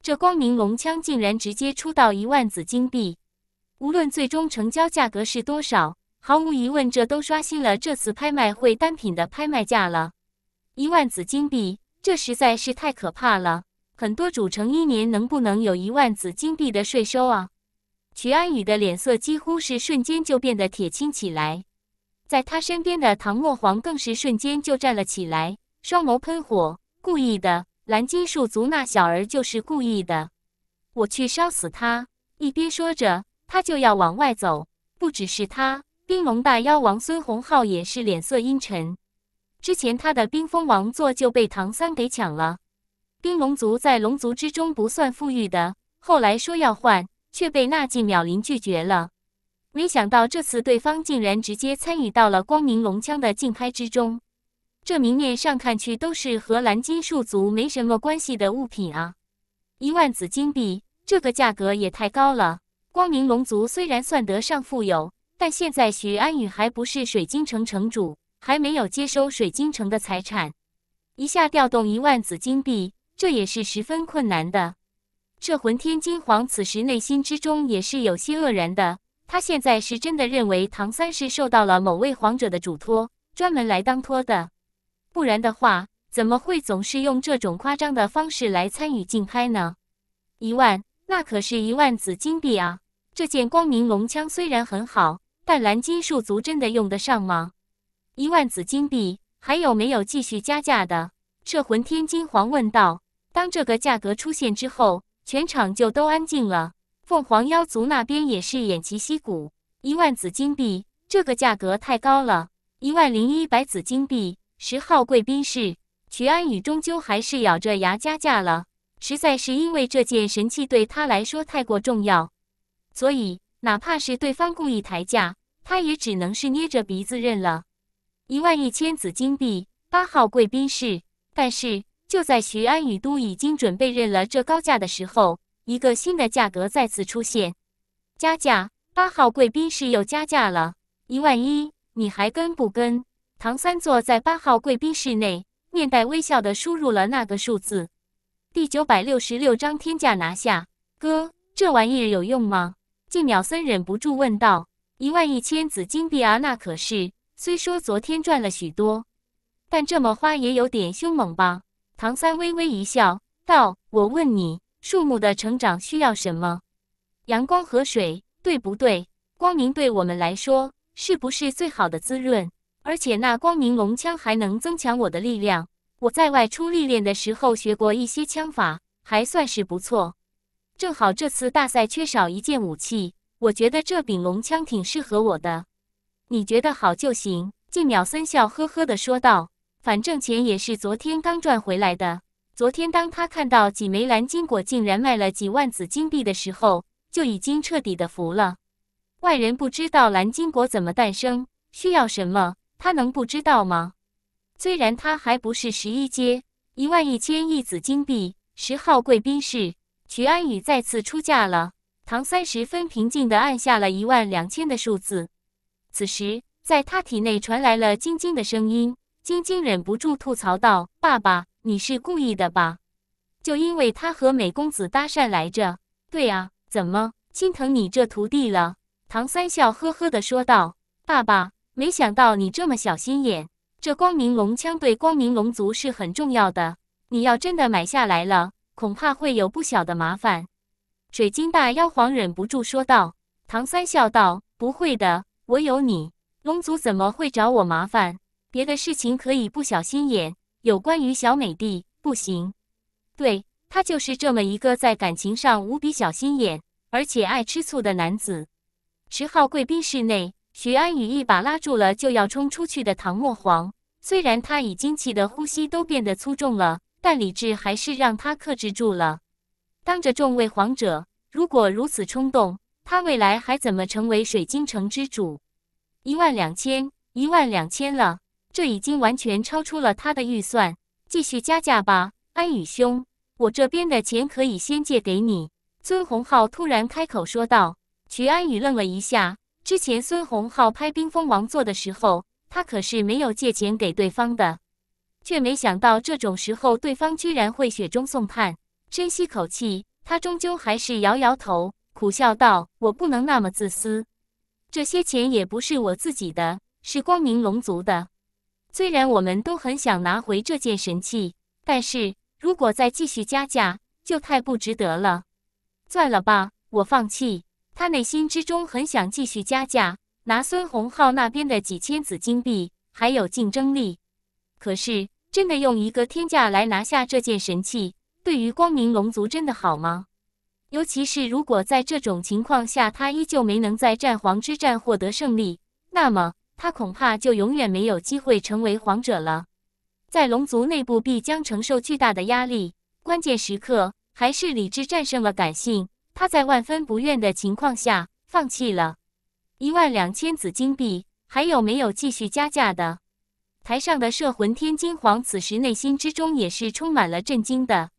这光明龙枪竟然直接出到一万紫金币，无论最终成交价格是多少，毫无疑问这都刷新了这次拍卖会单品的拍卖价了。一万紫金币，这实在是太可怕了。很多主城一年能不能有一万紫金币的税收啊？曲安宇的脸色几乎是瞬间就变得铁青起来，在他身边的唐墨皇更是瞬间就站了起来，双眸喷火，故意的，蓝金树族那小儿就是故意的，我去烧死他！一边说着，他就要往外走。不只是他，冰龙大妖王孙洪浩也是脸色阴沉。之前他的冰封王座就被唐三给抢了，冰龙族在龙族之中不算富裕的，后来说要换。却被纳吉秒林拒绝了。没想到这次对方竟然直接参与到了光明龙枪的竞拍之中。这明面上看去都是和蓝金树族没什么关系的物品啊！一万紫金币，这个价格也太高了。光明龙族虽然算得上富有，但现在许安宇还不是水晶城城主，还没有接收水晶城的财产，一下调动一万紫金币，这也是十分困难的。这魂天金皇此时内心之中也是有些愕然的。他现在是真的认为唐三是受到了某位皇者的嘱托，专门来当托的。不然的话，怎么会总是用这种夸张的方式来参与竞拍呢？一万，那可是一万紫金币啊！这件光明龙枪虽然很好，但蓝金术足真的用得上吗？一万紫金币，还有没有继续加价的？摄魂天金皇问道。当这个价格出现之后。全场就都安静了。凤凰妖族那边也是偃旗息鼓。一万紫金币，这个价格太高了。一万零一百紫金币，十号贵宾室，曲安宇终究还是咬着牙加价了。实在是因为这件神器对他来说太过重要，所以哪怕是对方故意抬价，他也只能是捏着鼻子认了。一万一千紫金币，八号贵宾室，但是。就在徐安宇都已经准备认了这高价的时候，一个新的价格再次出现，加价！八号贵宾室又加价了，一万一，你还跟不跟？唐三坐在八号贵宾室内，面带微笑的输入了那个数字。第九百六十六章天价拿下，哥，这玩意有用吗？晋鸟森忍不住问道。一万一千紫金币啊，那可是，虽说昨天赚了许多，但这么花也有点凶猛吧？唐三微微一笑，道：“我问你，树木的成长需要什么？阳光和水，对不对？光明对我们来说，是不是最好的滋润？而且那光明龙枪还能增强我的力量。我在外出历练的时候学过一些枪法，还算是不错。正好这次大赛缺少一件武器，我觉得这柄龙枪挺适合我的。你觉得好就行。”静淼森笑呵呵地说道。反正钱也是昨天刚赚回来的。昨天，当他看到几枚蓝金果竟然卖了几万紫金币的时候，就已经彻底的服了。外人不知道蓝金果怎么诞生，需要什么，他能不知道吗？虽然他还不是十一阶，一万一千亿紫金币，十号贵宾室，曲安宇再次出价了。唐三十分平静的按下了一万两千的数字。此时，在他体内传来了晶晶的声音。晶晶忍不住吐槽道：“爸爸，你是故意的吧？就因为他和美公子搭讪来着。”“对啊，怎么心疼你这徒弟了？”唐三笑呵呵地说道：“爸爸，没想到你这么小心眼。这光明龙枪对光明龙族是很重要的，你要真的买下来了，恐怕会有不小的麻烦。”水晶大妖皇忍不住说道。唐三笑道：“不会的，我有你龙族怎么会找我麻烦？”别的事情可以不小心眼，有关于小美的不行。对，他就是这么一个在感情上无比小心眼，而且爱吃醋的男子。十号贵宾室内，徐安宇一把拉住了就要冲出去的唐墨皇。虽然他已经气得呼吸都变得粗重了，但理智还是让他克制住了。当着众位皇者，如果如此冲动，他未来还怎么成为水晶城之主？一万两千，一万两千了。这已经完全超出了他的预算，继续加价吧，安宇兄，我这边的钱可以先借给你。”孙红浩突然开口说道。徐安宇愣了一下，之前孙红浩拍《冰封王座》的时候，他可是没有借钱给对方的，却没想到这种时候，对方居然会雪中送炭。深吸口气，他终究还是摇摇头，苦笑道：“我不能那么自私，这些钱也不是我自己的，是光明龙族的。”虽然我们都很想拿回这件神器，但是如果再继续加价，就太不值得了。算了吧，我放弃。他内心之中很想继续加价，拿孙红浩那边的几千紫金币还有竞争力。可是，真的用一个天价来拿下这件神器，对于光明龙族真的好吗？尤其是如果在这种情况下，他依旧没能在战皇之战获得胜利，那么。他恐怕就永远没有机会成为皇者了，在龙族内部必将承受巨大的压力。关键时刻，还是理智战胜了感性。他在万分不愿的情况下，放弃了。一万两千紫金币，还有没有继续加价的？台上的摄魂天金皇此时内心之中也是充满了震惊的。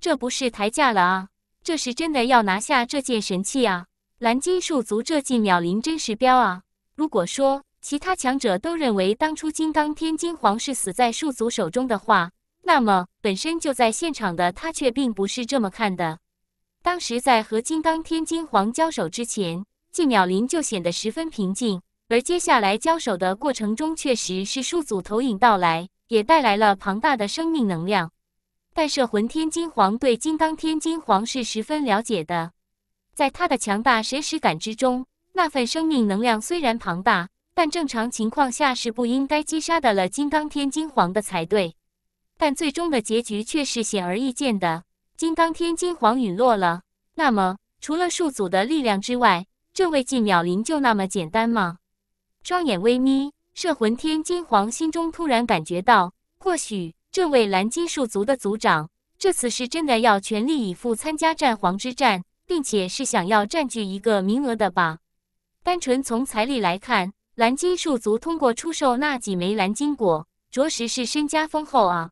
这不是抬价了啊，这是真的要拿下这件神器啊！蓝金树族这记秒灵真实标啊！如果说。其他强者都认为当初金刚天金皇是死在树祖手中的话，那么本身就在现场的他却并不是这么看的。当时在和金刚天金皇交手之前，季淼林就显得十分平静，而接下来交手的过程中，确实是树祖投影到来，也带来了庞大的生命能量。但摄魂天金皇对金刚天金皇是十分了解的，在他的强大神识感知中，那份生命能量虽然庞大。但正常情况下是不应该击杀的了，金刚天金黄的才对。但最终的结局却是显而易见的，金刚天金黄陨落了。那么，除了数组的力量之外，这位季淼林就那么简单吗？双眼微眯，摄魂天金黄心中突然感觉到，或许这位蓝金树族的族长这次是真的要全力以赴参加战皇之战，并且是想要占据一个名额的吧？单纯从财力来看。蓝金树族通过出售那几枚蓝金果，着实是身家丰厚啊！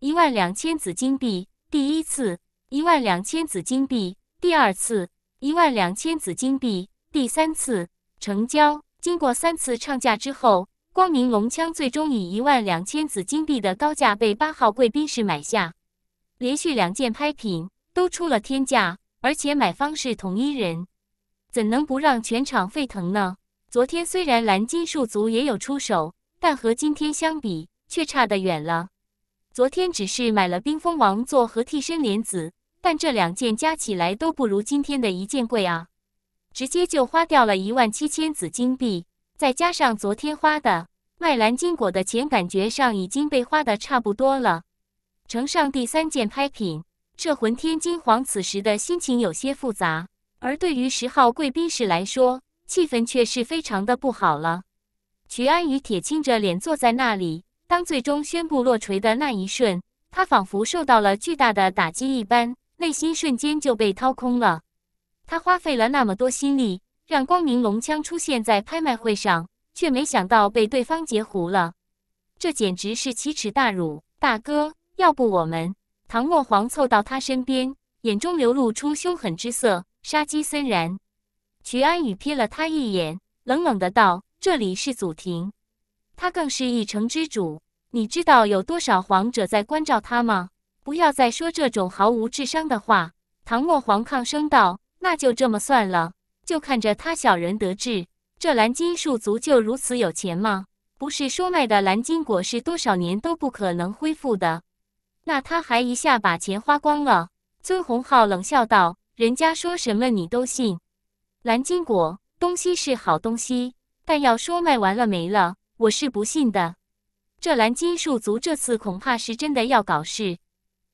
一万两千紫金币，第一次；一万两千紫金币，第二次；一万两千紫金币，第三次，成交。经过三次唱价之后，光明龙枪最终以一万两千紫金币的高价被八号贵宾室买下。连续两件拍品都出了天价，而且买方是同一人，怎能不让全场沸腾呢？昨天虽然蓝金树族也有出手，但和今天相比却差得远了。昨天只是买了冰封王座和替身莲子，但这两件加起来都不如今天的一件贵啊！直接就花掉了一万七千紫金币，再加上昨天花的卖蓝金果的钱，感觉上已经被花的差不多了。呈上第三件拍品，这魂天金皇此时的心情有些复杂。而对于十号贵宾室来说，气氛却是非常的不好了。曲安与铁青着脸坐在那里。当最终宣布落锤的那一瞬，他仿佛受到了巨大的打击一般，内心瞬间就被掏空了。他花费了那么多心力，让光明龙枪出现在拍卖会上，却没想到被对方截胡了。这简直是奇耻大辱！大哥，要不我们？唐墨皇凑到他身边，眼中流露出凶狠之色，杀机森然。徐安宇瞥了他一眼，冷冷的道：“这里是祖庭，他更是一城之主，你知道有多少皇者在关照他吗？不要再说这种毫无智商的话。”唐末皇抗声道：“那就这么算了，就看着他小人得志。这蓝金树族就如此有钱吗？不是说卖的蓝金果是多少年都不可能恢复的，那他还一下把钱花光了。”尊洪浩冷笑道：“人家说什么你都信。”蓝金果东西是好东西，但要说卖完了没了，我是不信的。这蓝金树族这次恐怕是真的要搞事。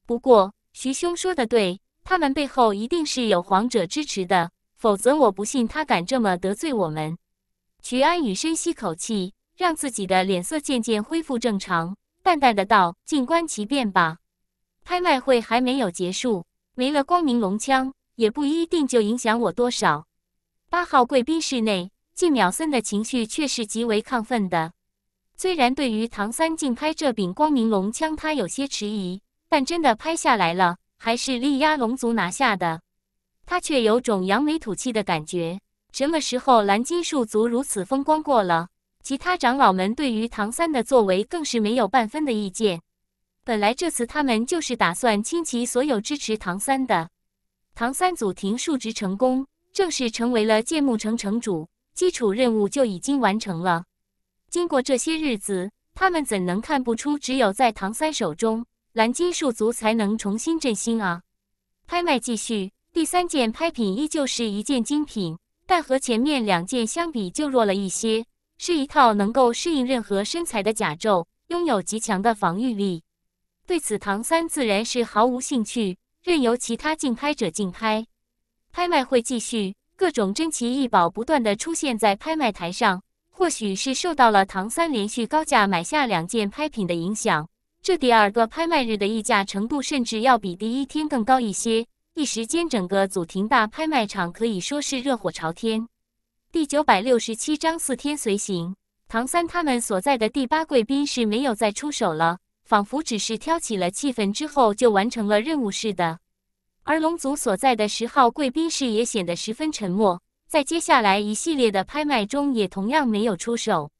不过徐兄说的对，他们背后一定是有皇者支持的，否则我不信他敢这么得罪我们。徐安宇深吸口气，让自己的脸色渐渐恢复正常，淡淡的道：“静观其变吧，拍卖会还没有结束，没了光明龙枪，也不一定就影响我多少。”八号贵宾室内，靳淼森的情绪却是极为亢奋的。虽然对于唐三竞拍这柄光明龙枪，他有些迟疑，但真的拍下来了，还是力压龙族拿下的，他却有种扬眉吐气的感觉。什么时候蓝金树族如此风光过了？其他长老们对于唐三的作为更是没有半分的意见。本来这次他们就是打算倾其所有支持唐三的。唐三祖庭述职成功。正式成为了剑木城城主，基础任务就已经完成了。经过这些日子，他们怎能看不出，只有在唐三手中，蓝金树族才能重新振兴啊？拍卖继续，第三件拍品依旧是一件精品，但和前面两件相比就弱了一些，是一套能够适应任何身材的甲胄，拥有极强的防御力。对此，唐三自然是毫无兴趣，任由其他竞拍者竞拍。拍卖会继续，各种珍奇异宝不断的出现在拍卖台上。或许是受到了唐三连续高价买下两件拍品的影响，这第二个拍卖日的溢价程度甚至要比第一天更高一些。一时间，整个祖庭大拍卖场可以说是热火朝天。第九百六十七章四天随行，唐三他们所在的第八贵宾室没有再出手了，仿佛只是挑起了气氛之后就完成了任务似的。而龙族所在的十号贵宾室也显得十分沉默，在接下来一系列的拍卖中，也同样没有出手。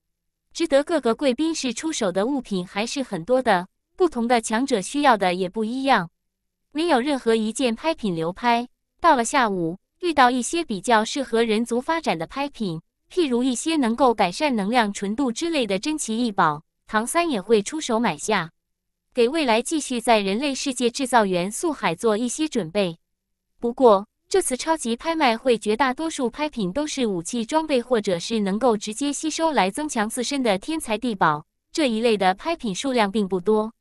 值得各个贵宾室出手的物品还是很多的，不同的强者需要的也不一样。没有任何一件拍品流拍。到了下午，遇到一些比较适合人族发展的拍品，譬如一些能够改善能量纯度之类的珍奇异宝，唐三也会出手买下。给未来继续在人类世界制造元素海做一些准备。不过，这次超级拍卖会，绝大多数拍品都是武器装备，或者是能够直接吸收来增强自身的天才地宝这一类的拍品数量并不多。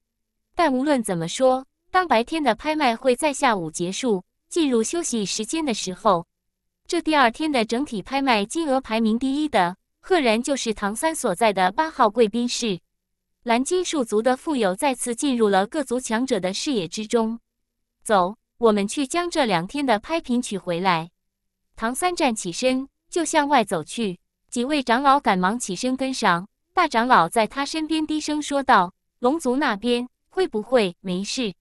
但无论怎么说，当白天的拍卖会在下午结束，进入休息时间的时候，这第二天的整体拍卖金额排名第一的，赫然就是唐三所在的八号贵宾室。蓝金树族的富有再次进入了各族强者的视野之中。走，我们去将这两天的拍品取回来。唐三站起身就向外走去，几位长老赶忙起身跟上。大长老在他身边低声说道：“龙族那边会不会没事？”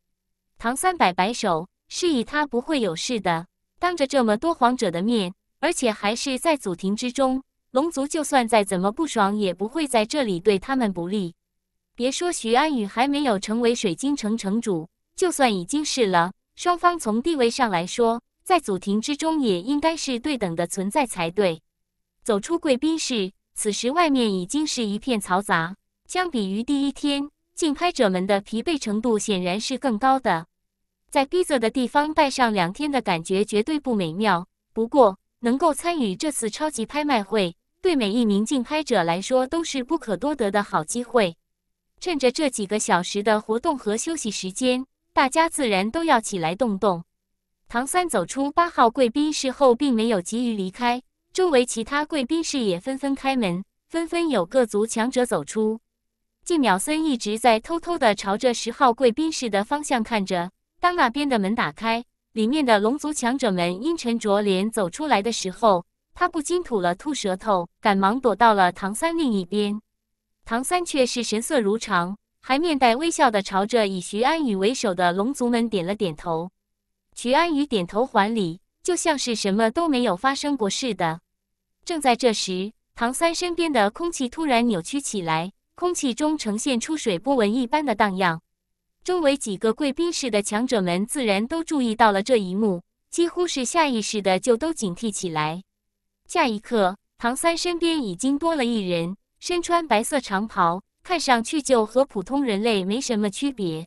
唐三摆摆手，示意他不会有事的。当着这么多皇者的面，而且还是在祖庭之中，龙族就算再怎么不爽，也不会在这里对他们不利。别说徐安宇还没有成为水晶城城主，就算已经是了，双方从地位上来说，在祖庭之中也应该是对等的存在才对。走出贵宾室，此时外面已经是一片嘈杂。相比于第一天，竞拍者们的疲惫程度显然是更高的。在逼仄的地方待上两天的感觉绝对不美妙。不过，能够参与这次超级拍卖会，对每一名竞拍者来说都是不可多得的好机会。趁着这几个小时的活动和休息时间，大家自然都要起来动动。唐三走出八号贵宾室后，并没有急于离开，周围其他贵宾室也纷纷开门，纷纷有各族强者走出。静秒森一直在偷偷的朝着十号贵宾室的方向看着。当那边的门打开，里面的龙族强者们阴沉着脸走出来的时候，他不禁吐了吐舌头，赶忙躲到了唐三另一边。唐三却是神色如常，还面带微笑的朝着以徐安宇为首的龙族们点了点头。徐安宇点头还礼，就像是什么都没有发生过似的。正在这时，唐三身边的空气突然扭曲起来，空气中呈现出水波纹一般的荡漾。周围几个贵宾室的强者们自然都注意到了这一幕，几乎是下意识的就都警惕起来。下一刻，唐三身边已经多了一人。身穿白色长袍，看上去就和普通人类没什么区别。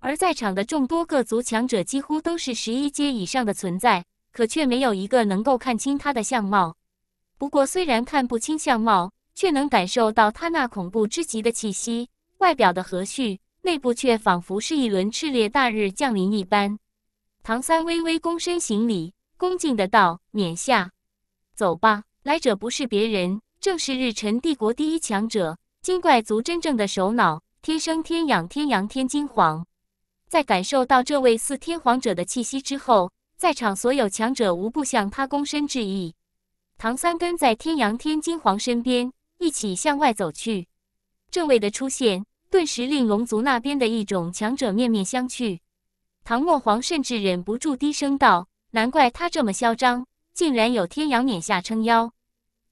而在场的众多个族强者几乎都是十一阶以上的存在，可却没有一个能够看清他的相貌。不过，虽然看不清相貌，却能感受到他那恐怖之极的气息。外表的和煦，内部却仿佛是一轮炽烈大日降临一般。唐三微微躬身行礼，恭敬的道：“冕下，走吧。来者不是别人。”正是日辰帝国第一强者，金怪族真正的首脑，天生天养天阳天金皇。在感受到这位四天皇者的气息之后，在场所有强者无不向他躬身致意。唐三跟在天阳天金皇身边一起向外走去。这位的出现，顿时令龙族那边的一种强者面面相觑。唐末皇甚至忍不住低声道：“难怪他这么嚣张，竟然有天阳冕下撑腰。”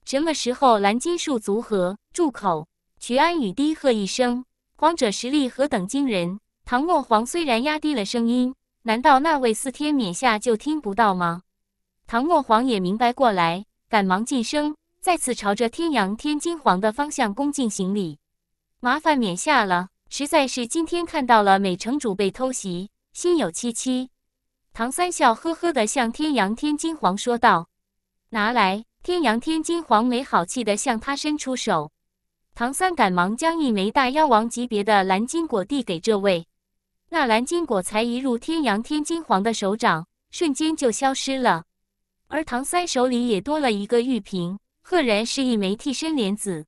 什么时候蓝金术组合？住口！曲安宇低喝一声。皇者实力何等惊人！唐墨皇虽然压低了声音，难道那位四天冕下就听不到吗？唐墨皇也明白过来，赶忙晋升，再次朝着天阳天金皇的方向恭敬行礼。麻烦冕下了，实在是今天看到了美城主被偷袭，心有戚戚。唐三笑呵呵地向天阳天金皇说道：“拿来。”天阳天金皇没好气的向他伸出手，唐三赶忙将一枚大妖王级别的蓝金果递给这位，那蓝金果才一入天阳天金皇的手掌，瞬间就消失了，而唐三手里也多了一个玉瓶，赫然是一枚替身莲子，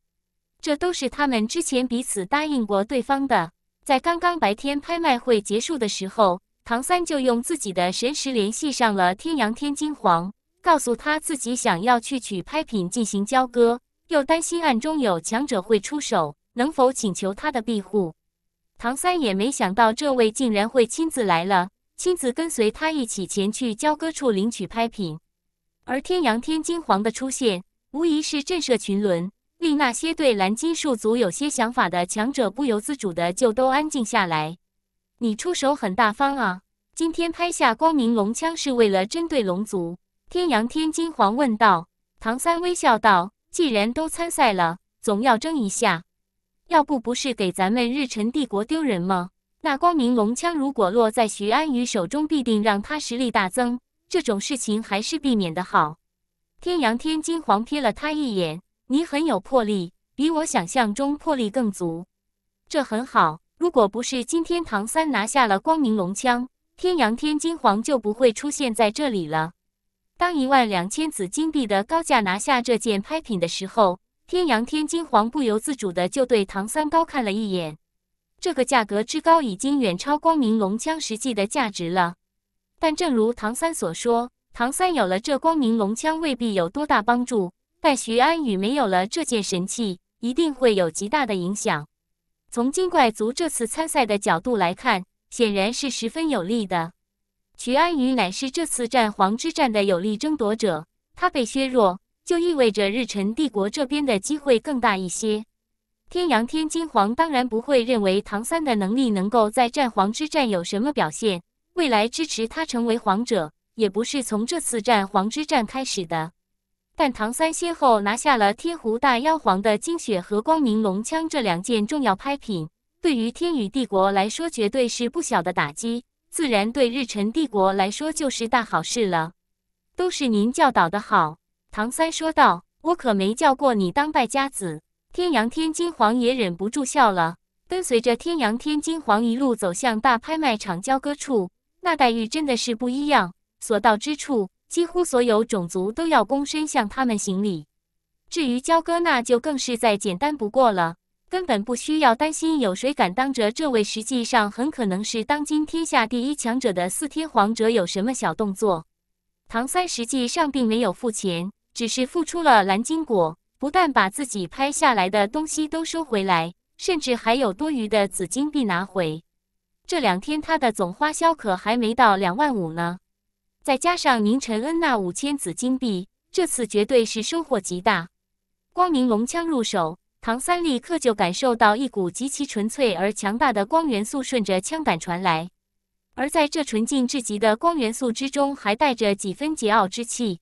这都是他们之前彼此答应过对方的，在刚刚白天拍卖会结束的时候，唐三就用自己的神识联系上了天阳天金皇。告诉他自己想要去取拍品进行交割，又担心暗中有强者会出手，能否请求他的庇护？唐三也没想到这位竟然会亲自来了，亲自跟随他一起前去交割处领取拍品。而天阳天金皇的出现，无疑是震慑群伦，令那些对蓝金术族有些想法的强者不由自主的就都安静下来。你出手很大方啊，今天拍下光明龙枪是为了针对龙族。天阳天金皇问道：“唐三，微笑道：‘既然都参赛了，总要争一下，要不不是给咱们日辰帝国丢人吗？’那光明龙枪如果落在徐安宇手中，必定让他实力大增。这种事情还是避免的好。”天阳天金皇瞥了他一眼：“你很有魄力，比我想象中魄力更足，这很好。如果不是今天唐三拿下了光明龙枪，天阳天金皇就不会出现在这里了。”当一万两千紫金币的高价拿下这件拍品的时候，天阳天金皇不由自主的就对唐三高看了一眼。这个价格之高，已经远超光明龙枪实际的价值了。但正如唐三所说，唐三有了这光明龙枪未必有多大帮助，但徐安宇没有了这件神器，一定会有极大的影响。从金怪族这次参赛的角度来看，显然是十分有利的。徐安宇乃是这次战皇之战的有力争夺者，他被削弱，就意味着日辰帝国这边的机会更大一些。天阳天金皇当然不会认为唐三的能力能够在战皇之战有什么表现，未来支持他成为皇者，也不是从这次战皇之战开始的。但唐三先后拿下了天狐大妖皇的精血和光明龙枪这两件重要拍品，对于天羽帝国来说，绝对是不小的打击。自然对日辰帝国来说就是大好事了，都是您教导的好。”唐三说道，“我可没教过你当败家子。”天阳天金皇也忍不住笑了。跟随着天阳天金皇一路走向大拍卖场交割处，那待遇真的是不一样。所到之处，几乎所有种族都要躬身向他们行礼。至于交割，那就更是再简单不过了。根本不需要担心有谁敢当着这位实际上很可能是当今天下第一强者的四天皇者有什么小动作。唐三实际上并没有付钱，只是付出了蓝金果，不但把自己拍下来的东西都收回来，甚至还有多余的紫金币拿回。这两天他的总花销可还没到两万五呢，再加上宁晨恩那五千紫金币，这次绝对是收获极大。光明龙枪入手。唐三立刻就感受到一股极其纯粹而强大的光元素顺着枪杆传来，而在这纯净至极的光元素之中，还带着几分桀骜之气。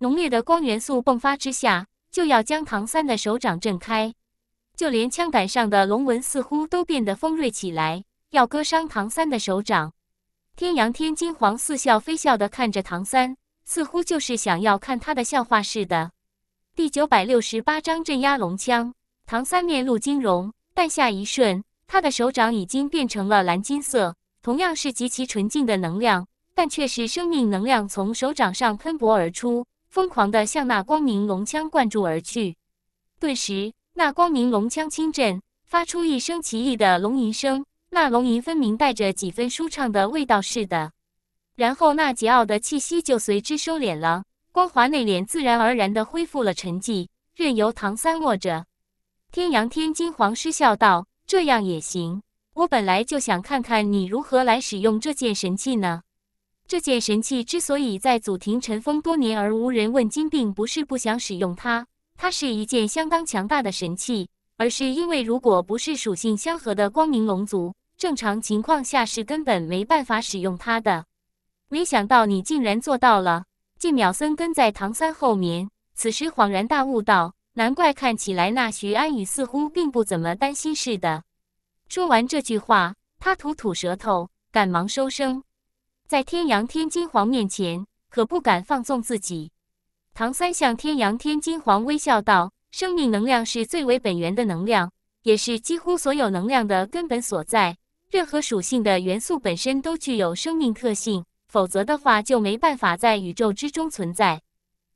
浓烈的光元素迸发之下，就要将唐三的手掌震开，就连枪杆上的龙纹似乎都变得锋锐起来，要割伤唐三的手掌。天阳天金黄似笑非笑的看着唐三，似乎就是想要看他的笑话似的。第九百六十八章镇压龙枪。唐三面露惊容，但下一瞬，他的手掌已经变成了蓝金色，同样是极其纯净的能量，但却是生命能量从手掌上喷薄而出，疯狂地向那光明龙枪灌注而去。顿时，那光明龙枪轻震，发出一声奇异的龙吟声，那龙吟分明带着几分舒畅的味道似的。然后，那桀骜的气息就随之收敛了，光滑内敛，自然而然地恢复了沉寂，任由唐三握着。天阳天金皇师笑道：“这样也行，我本来就想看看你如何来使用这件神器呢。这件神器之所以在祖庭尘封多年而无人问津，并不是不想使用它，它是一件相当强大的神器，而是因为如果不是属性相合的光明龙族，正常情况下是根本没办法使用它的。没想到你竟然做到了。”晋淼森跟在唐三后面，此时恍然大悟道。难怪看起来那徐安宇似乎并不怎么担心似的。说完这句话，他吐吐舌头，赶忙收声，在天阳天金皇面前可不敢放纵自己。唐三向天阳天金皇微笑道：“生命能量是最为本源的能量，也是几乎所有能量的根本所在。任何属性的元素本身都具有生命特性，否则的话就没办法在宇宙之中存在。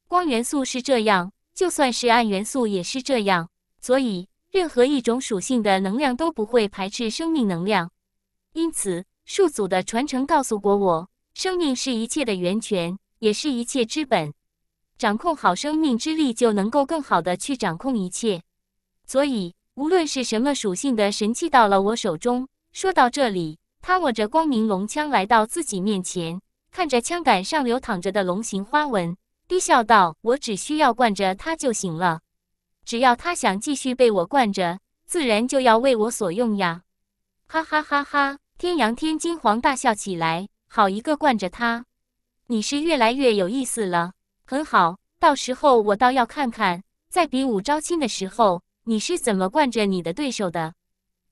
光元素是这样。”就算是暗元素也是这样，所以任何一种属性的能量都不会排斥生命能量。因此，数组的传承告诉过我，生命是一切的源泉，也是一切之本。掌控好生命之力，就能够更好的去掌控一切。所以，无论是什么属性的神器，到了我手中。说到这里，他握着光明龙枪来到自己面前，看着枪杆上流淌着的龙形花纹。低笑道：“我只需要惯着他就行了，只要他想继续被我惯着，自然就要为我所用呀！”哈哈哈哈！天阳天金黄大笑起来：“好一个惯着他！你是越来越有意思了，很好。到时候我倒要看看，在比武招亲的时候，你是怎么惯着你的对手的。”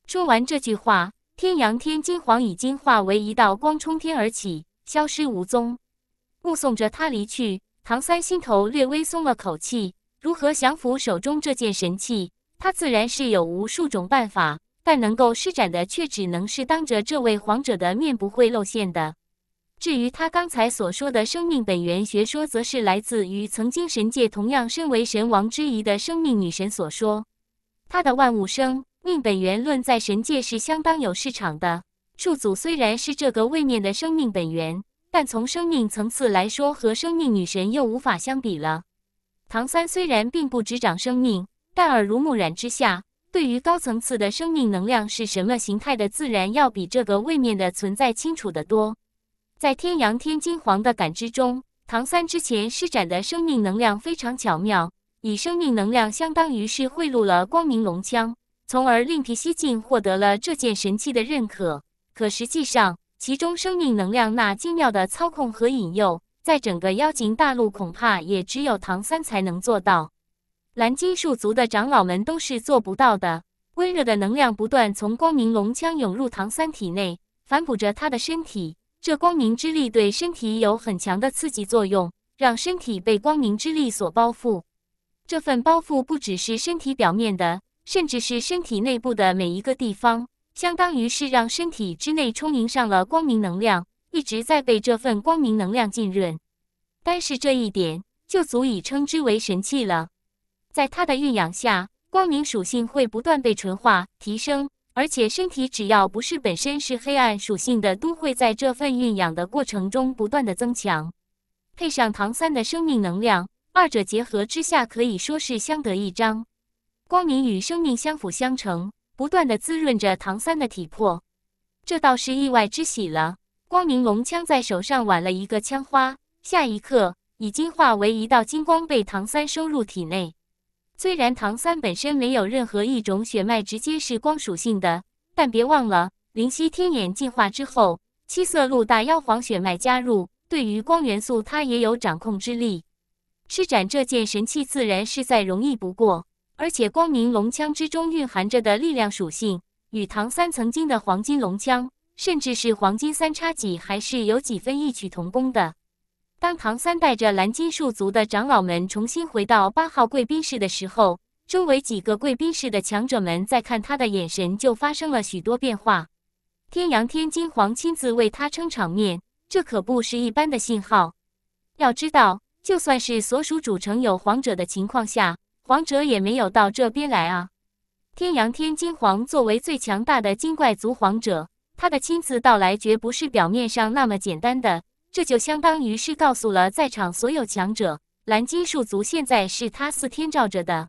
说完这句话，天阳天金黄已经化为一道光冲天而起，消失无踪。目送着他离去。唐三心头略微松了口气。如何降服手中这件神器，他自然是有无数种办法，但能够施展的却只能是当着这位皇者的面不会露馅的。至于他刚才所说的生命本源学说，则是来自于曾经神界同样身为神王之一的生命女神所说。他的万物生命本源论在神界是相当有市场的。树祖虽然是这个位面的生命本源。但从生命层次来说，和生命女神又无法相比了。唐三虽然并不执掌生命，但耳濡目染之下，对于高层次的生命能量是什么形态的，自然要比这个位面的存在清楚得多。在天阳天金黄的感知中，唐三之前施展的生命能量非常巧妙，以生命能量相当于是贿赂了光明龙枪，从而另辟蹊径获得了这件神器的认可。可实际上，其中生命能量那精妙的操控和引诱，在整个妖精大陆恐怕也只有唐三才能做到。蓝金树族的长老们都是做不到的。温热的能量不断从光明龙腔涌入唐三体内，反哺着他的身体。这光明之力对身体有很强的刺激作用，让身体被光明之力所包覆。这份包覆不只是身体表面的，甚至是身体内部的每一个地方。相当于是让身体之内充盈上了光明能量，一直在被这份光明能量浸润，单是这一点就足以称之为神器了。在它的蕴养下，光明属性会不断被纯化、提升，而且身体只要不是本身是黑暗属性的，都会在这份蕴养的过程中不断的增强。配上唐三的生命能量，二者结合之下可以说是相得益彰，光明与生命相辅相成。不断的滋润着唐三的体魄，这倒是意外之喜了。光明龙枪在手上挽了一个枪花，下一刻已经化为一道金光，被唐三收入体内。虽然唐三本身没有任何一种血脉直接是光属性的，但别忘了灵犀天眼进化之后，七色鹿大妖皇血脉加入，对于光元素他也有掌控之力。施展这件神器，自然是再容易不过。而且，光明龙枪之中蕴含着的力量属性，与唐三曾经的黄金龙枪，甚至是黄金三叉戟，还是有几分异曲同工的。当唐三带着蓝金树族的长老们重新回到八号贵宾室的时候，周围几个贵宾室的强者们在看他的眼神就发生了许多变化。天阳天金皇亲自为他撑场面，这可不是一般的信号。要知道，就算是所属主城有皇者的情况下。皇者也没有到这边来啊！天阳天金皇作为最强大的金怪族皇者，他的亲自到来绝不是表面上那么简单的。这就相当于是告诉了在场所有强者，蓝金树族现在是他四天罩着的。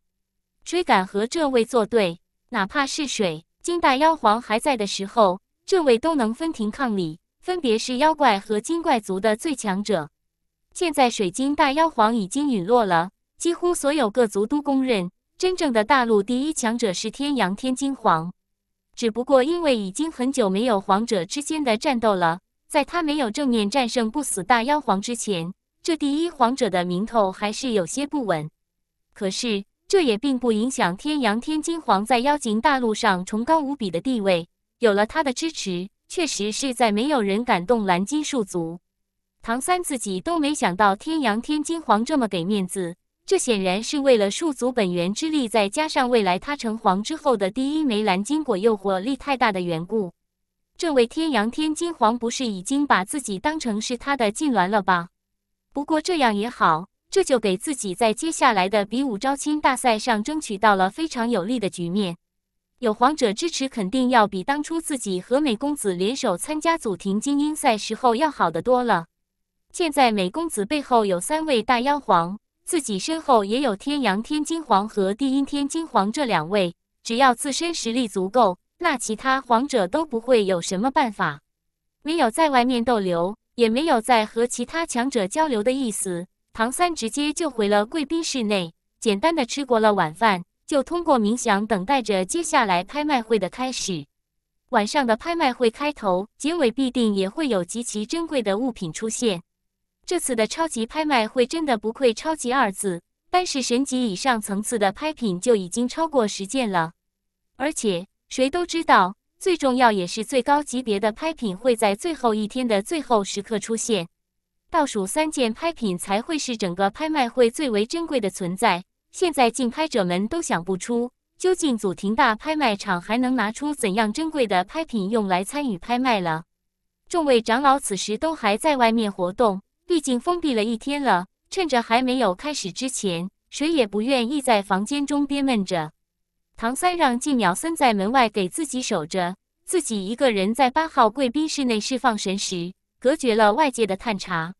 谁敢和这位作对？哪怕是水晶大妖皇还在的时候，这位都能分庭抗礼。分别是妖怪和金怪族的最强者。现在水晶大妖皇已经陨落了。几乎所有各族都公认，真正的大陆第一强者是天阳天金皇。只不过因为已经很久没有皇者之间的战斗了，在他没有正面战胜不死大妖皇之前，这第一皇者的名头还是有些不稳。可是这也并不影响天阳天金皇在妖精大陆上崇高无比的地位。有了他的支持，确实是在没有人敢动蓝金树族。唐三自己都没想到，天阳天金皇这么给面子。这显然是为了数族本源之力，再加上未来他成皇之后的第一枚蓝金果诱惑力太大的缘故。这位天阳天金皇不是已经把自己当成是他的近鸾了吧？不过这样也好，这就给自己在接下来的比武招亲大赛上争取到了非常有利的局面。有皇者支持，肯定要比当初自己和美公子联手参加祖庭精英赛时候要好得多了。现在美公子背后有三位大妖皇。自己身后也有天阳天金黄和地阴天金黄这两位，只要自身实力足够，那其他皇者都不会有什么办法。没有在外面逗留，也没有再和其他强者交流的意思，唐三直接就回了贵宾室内，简单的吃过了晚饭，就通过冥想等待着接下来拍卖会的开始。晚上的拍卖会开头、结尾必定也会有极其珍贵的物品出现。这次的超级拍卖会真的不愧“超级”二字，单是神级以上层次的拍品就已经超过十件了。而且谁都知道，最重要也是最高级别的拍品会在最后一天的最后时刻出现，倒数三件拍品才会是整个拍卖会最为珍贵的存在。现在竞拍者们都想不出，究竟祖庭大拍卖场还能拿出怎样珍贵的拍品用来参与拍卖了。众位长老此时都还在外面活动。毕竟封闭了一天了，趁着还没有开始之前，谁也不愿意在房间中憋闷着。唐三让季邈森在门外给自己守着，自己一个人在八号贵宾室内释放神识，隔绝了外界的探查。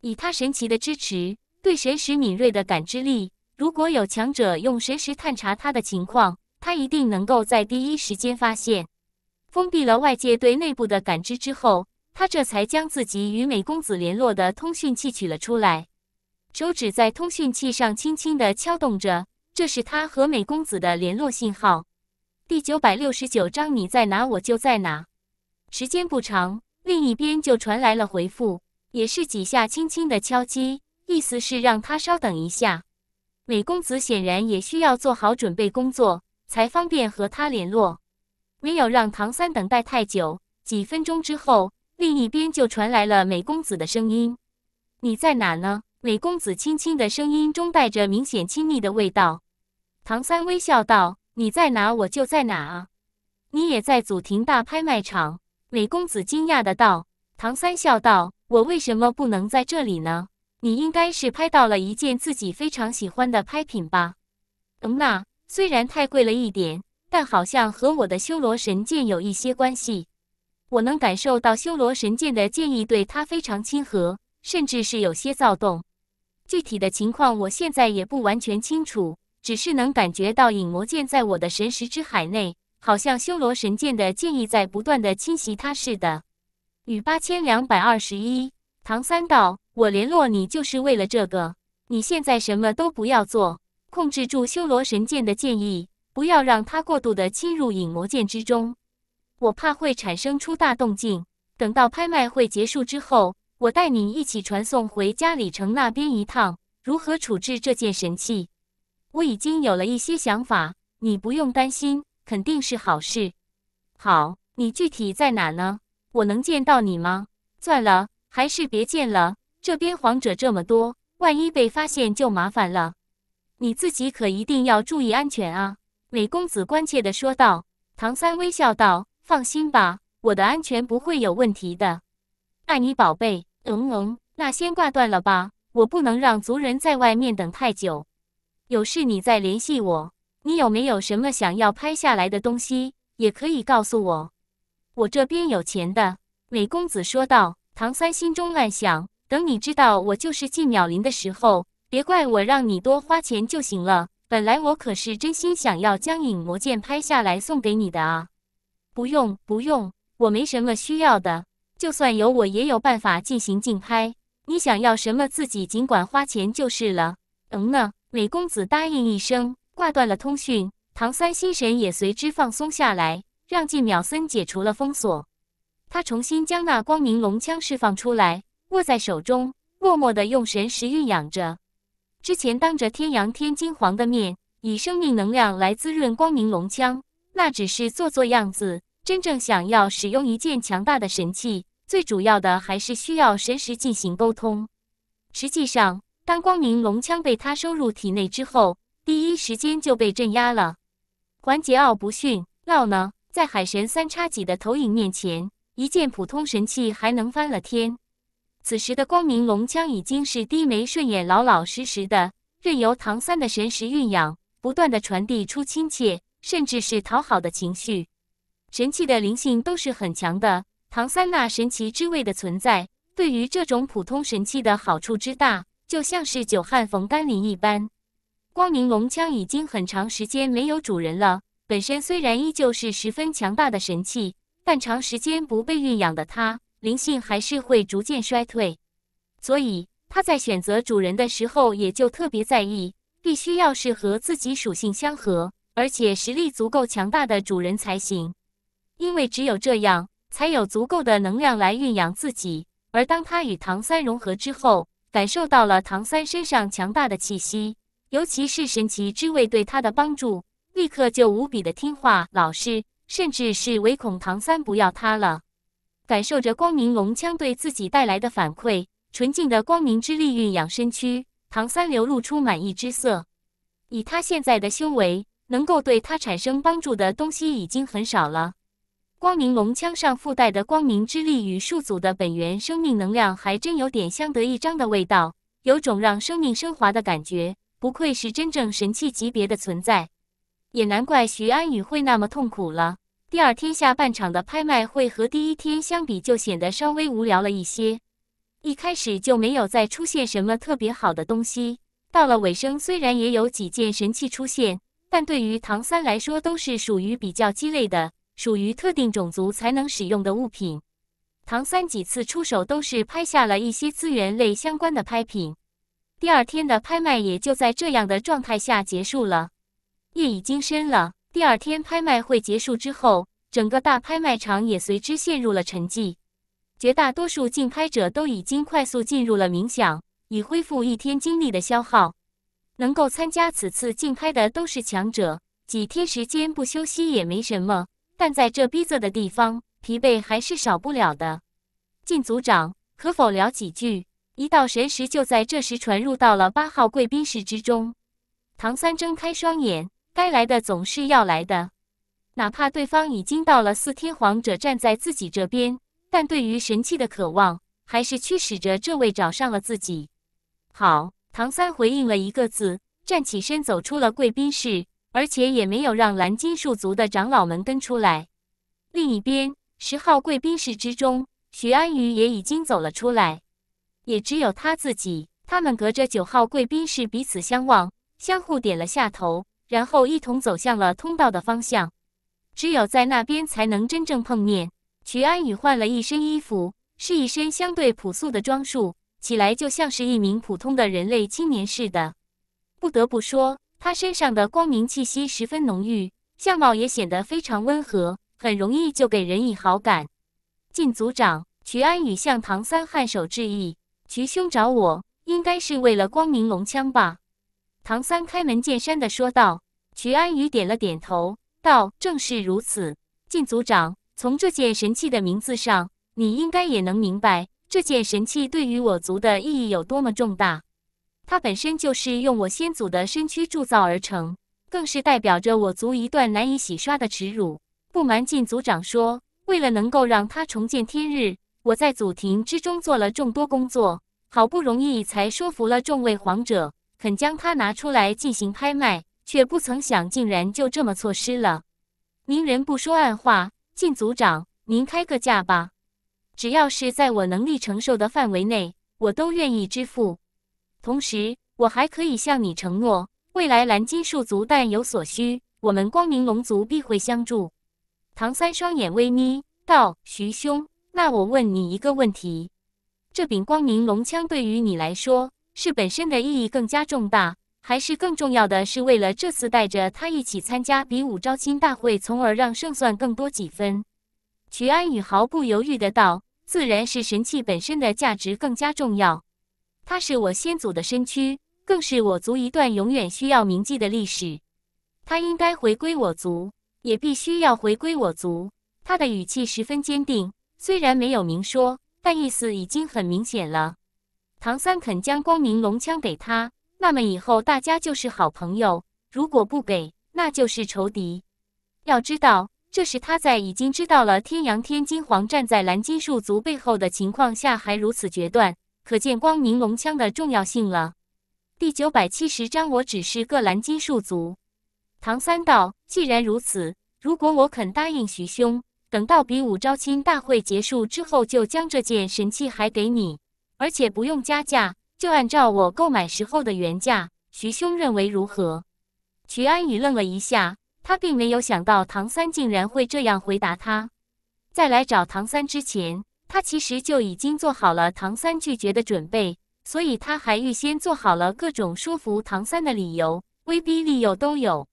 以他神奇的支持对神识敏锐的感知力，如果有强者用神识探查他的情况，他一定能够在第一时间发现。封闭了外界对内部的感知之后。他这才将自己与美公子联络的通讯器取了出来，手指在通讯器上轻轻的敲动着，这是他和美公子的联络信号。第九百六十九章，你在哪我就在哪。时间不长，另一边就传来了回复，也是几下轻轻的敲击，意思是让他稍等一下。美公子显然也需要做好准备工作，才方便和他联络。没有让唐三等待太久，几分钟之后。另一边就传来了美公子的声音：“你在哪呢？”美公子轻轻的声音中带着明显亲昵的味道。唐三微笑道：“你在哪，我就在哪啊。”你也在祖庭大拍卖场？美公子惊讶的道。唐三笑道：“我为什么不能在这里呢？你应该是拍到了一件自己非常喜欢的拍品吧？”嗯呐，虽然太贵了一点，但好像和我的修罗神剑有一些关系。我能感受到修罗神剑的剑意对他非常亲和，甚至是有些躁动。具体的情况我现在也不完全清楚，只是能感觉到影魔剑在我的神识之海内，好像修罗神剑的剑意在不断的侵袭他似的。与八千两百二十一唐三道，我联络你就是为了这个。你现在什么都不要做，控制住修罗神剑的剑意，不要让它过度的侵入影魔剑之中。我怕会产生出大动静。等到拍卖会结束之后，我带你一起传送回嘉里城那边一趟，如何处置这件神器？我已经有了一些想法，你不用担心，肯定是好事。好，你具体在哪呢？我能见到你吗？算了，还是别见了。这边皇者这么多，万一被发现就麻烦了。你自己可一定要注意安全啊！美公子关切地说道。唐三微笑道。放心吧，我的安全不会有问题的。爱你，宝贝。嗯嗯，那先挂断了吧。我不能让族人在外面等太久。有事你再联系我。你有没有什么想要拍下来的东西，也可以告诉我。我这边有钱的。美公子说道。唐三心中暗想：等你知道我就是季淼林的时候，别怪我让你多花钱就行了。本来我可是真心想要将影魔剑拍下来送给你的啊。不用，不用，我没什么需要的。就算有，我也有办法进行竞拍。你想要什么，自己尽管花钱就是了。嗯呢，美公子答应一声，挂断了通讯。唐三心神也随之放松下来，让季淼森解除了封锁。他重新将那光明龙枪释放出来，握在手中，默默的用神石蕴养着。之前当着天阳天金皇的面，以生命能量来滋润光明龙枪，那只是做做样子。真正想要使用一件强大的神器，最主要的还是需要神识进行沟通。实际上，当光明龙枪被他收入体内之后，第一时间就被镇压了，环桀骜不驯，闹呢？在海神三叉戟的投影面前，一件普通神器还能翻了天？此时的光明龙枪已经是低眉顺眼，老老实实的，任由唐三的神识蕴养，不断的传递出亲切，甚至是讨好的情绪。神器的灵性都是很强的，唐三那神奇之位的存在，对于这种普通神器的好处之大，就像是久旱逢甘霖一般。光明龙枪已经很长时间没有主人了，本身虽然依旧是十分强大的神器，但长时间不被运养的它，灵性还是会逐渐衰退。所以他在选择主人的时候，也就特别在意，必须要是和自己属性相合，而且实力足够强大的主人才行。因为只有这样，才有足够的能量来运养自己。而当他与唐三融合之后，感受到了唐三身上强大的气息，尤其是神奇之位对他的帮助，立刻就无比的听话、老实，甚至是唯恐唐三不要他了。感受着光明龙枪对自己带来的反馈，纯净的光明之力蕴养身躯，唐三流露出满意之色。以他现在的修为，能够对他产生帮助的东西已经很少了。光明龙枪上附带的光明之力与树组的本源生命能量还真有点相得益彰的味道，有种让生命升华的感觉。不愧是真正神器级别的存在，也难怪徐安宇会那么痛苦了。第二天下半场的拍卖会和第一天相比，就显得稍微无聊了一些。一开始就没有再出现什么特别好的东西，到了尾声虽然也有几件神器出现，但对于唐三来说都是属于比较鸡肋的。属于特定种族才能使用的物品，唐三几次出手都是拍下了一些资源类相关的拍品。第二天的拍卖也就在这样的状态下结束了。夜已经深了，第二天拍卖会结束之后，整个大拍卖场也随之陷入了沉寂。绝大多数竞拍者都已经快速进入了冥想，以恢复一天精力的消耗。能够参加此次竞拍的都是强者，几天时间不休息也没什么。但在这逼仄的地方，疲惫还是少不了的。靳组长，可否聊几句？一道神识就在这时传入到了八号贵宾室之中。唐三睁开双眼，该来的总是要来的。哪怕对方已经到了四天皇者站在自己这边，但对于神器的渴望还是驱使着这位找上了自己。好，唐三回应了一个字，站起身走出了贵宾室。而且也没有让蓝金树族的长老们跟出来。另一边，十号贵宾室之中，徐安宇也已经走了出来，也只有他自己。他们隔着九号贵宾室彼此相望，相互点了下头，然后一同走向了通道的方向。只有在那边才能真正碰面。徐安宇换了一身衣服，是一身相对朴素的装束，起来就像是一名普通的人类青年似的。不得不说。他身上的光明气息十分浓郁，相貌也显得非常温和，很容易就给人以好感。晋族长瞿安宇向唐三颔首致意：“瞿兄找我，应该是为了光明龙枪吧？”唐三开门见山地说道。瞿安宇点了点头，道：“正是如此。”晋族长从这件神器的名字上，你应该也能明白这件神器对于我族的意义有多么重大。它本身就是用我先祖的身躯铸造而成，更是代表着我族一段难以洗刷的耻辱。不瞒晋族长说，为了能够让他重见天日，我在祖庭之中做了众多工作，好不容易才说服了众位皇者，肯将他拿出来进行拍卖，却不曾想竟然就这么错失了。明人不说暗话，晋族长，您开个价吧，只要是在我能力承受的范围内，我都愿意支付。同时，我还可以向你承诺，未来蓝金树族但有所需，我们光明龙族必会相助。唐三双眼微眯道：“徐兄，那我问你一个问题，这柄光明龙枪对于你来说，是本身的意义更加重大，还是更重要的是为了这次带着他一起参加比武招亲大会，从而让胜算更多几分？”徐安宇毫不犹豫的道：“自然是神器本身的价值更加重要。”他是我先祖的身躯，更是我族一段永远需要铭记的历史。他应该回归我族，也必须要回归我族。他的语气十分坚定，虽然没有明说，但意思已经很明显了。唐三肯将光明龙枪给他，那么以后大家就是好朋友；如果不给，那就是仇敌。要知道，这是他在已经知道了天阳天金皇站在蓝金树族背后的情况下，还如此决断。可见光明龙枪的重要性了。第九百七十章，我只是个蓝金术族。唐三道，既然如此，如果我肯答应徐兄，等到比武招亲大会结束之后，就将这件神器还给你，而且不用加价，就按照我购买时候的原价。徐兄认为如何？徐安宇愣了一下，他并没有想到唐三竟然会这样回答他。在来找唐三之前。他其实就已经做好了唐三拒绝的准备，所以他还预先做好了各种说服唐三的理由，威逼利诱都有，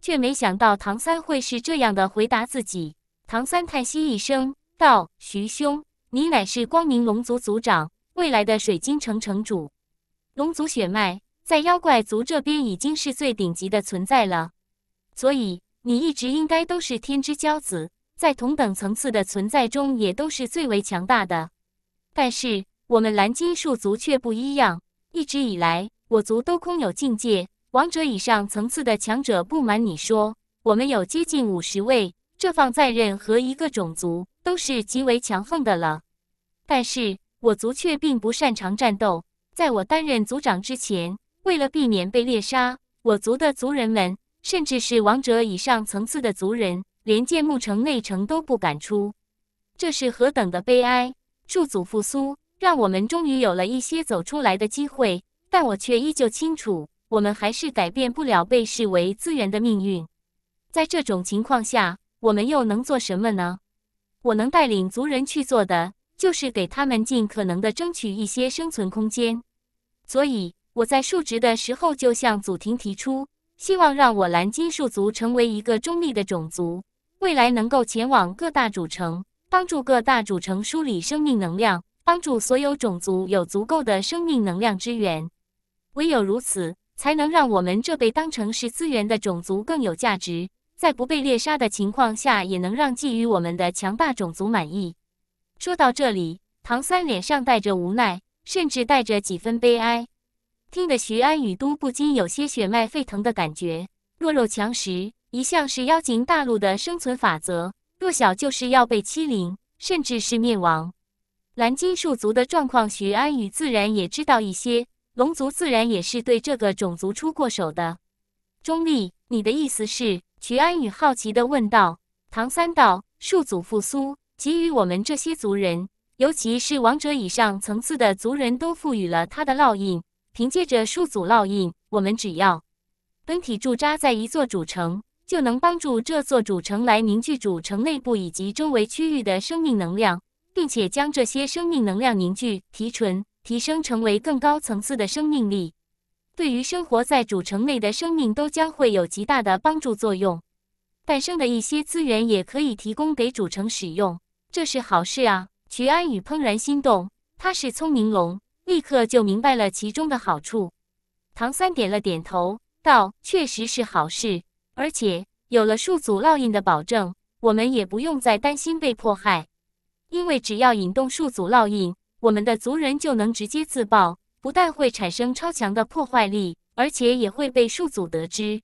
却没想到唐三会是这样的回答自己。唐三叹息一声道：“徐兄，你乃是光明龙族族长，未来的水晶城城主，龙族血脉在妖怪族这边已经是最顶级的存在了，所以你一直应该都是天之骄子。”在同等层次的存在中，也都是最为强大的。但是我们蓝金树族却不一样。一直以来，我族都空有境界，王者以上层次的强者。不瞒你说，我们有接近五十位，这放在任何一个种族，都是极为强横的了。但是我族却并不擅长战斗。在我担任族长之前，为了避免被猎杀，我族的族人们，甚至是王者以上层次的族人。连建木城内城都不敢出，这是何等的悲哀！树族复苏，让我们终于有了一些走出来的机会，但我却依旧清楚，我们还是改变不了被视为资源的命运。在这种情况下，我们又能做什么呢？我能带领族人去做的，就是给他们尽可能的争取一些生存空间。所以我在述职的时候就向祖庭提出，希望让我蓝金树族成为一个中立的种族。未来能够前往各大主城，帮助各大主城梳理生命能量，帮助所有种族有足够的生命能量支援。唯有如此，才能让我们这被当成是资源的种族更有价值，在不被猎杀的情况下，也能让觊觎我们的强大种族满意。说到这里，唐三脸上带着无奈，甚至带着几分悲哀，听得徐安宇都不禁有些血脉沸腾的感觉。弱肉强食。一向是妖精大陆的生存法则，弱小就是要被欺凌，甚至是灭亡。蓝金树族的状况，徐安宇自然也知道一些。龙族自然也是对这个种族出过手的。中立，你的意思是？徐安宇好奇地问道。唐三道，树祖复苏，给予我们这些族人，尤其是王者以上层次的族人都赋予了他的烙印。凭借着树祖烙印，我们只要本体驻扎在一座主城。就能帮助这座主城来凝聚主城内部以及周围区域的生命能量，并且将这些生命能量凝聚、提纯、提升，成为更高层次的生命力。对于生活在主城内的生命，都将会有极大的帮助作用。诞生的一些资源也可以提供给主城使用，这是好事啊！曲安宇怦然心动，他是聪明龙，立刻就明白了其中的好处。唐三点了点头，道：“确实是好事。”而且有了数组烙印的保证，我们也不用再担心被迫害，因为只要引动数组烙印，我们的族人就能直接自爆，不但会产生超强的破坏力，而且也会被数组得知。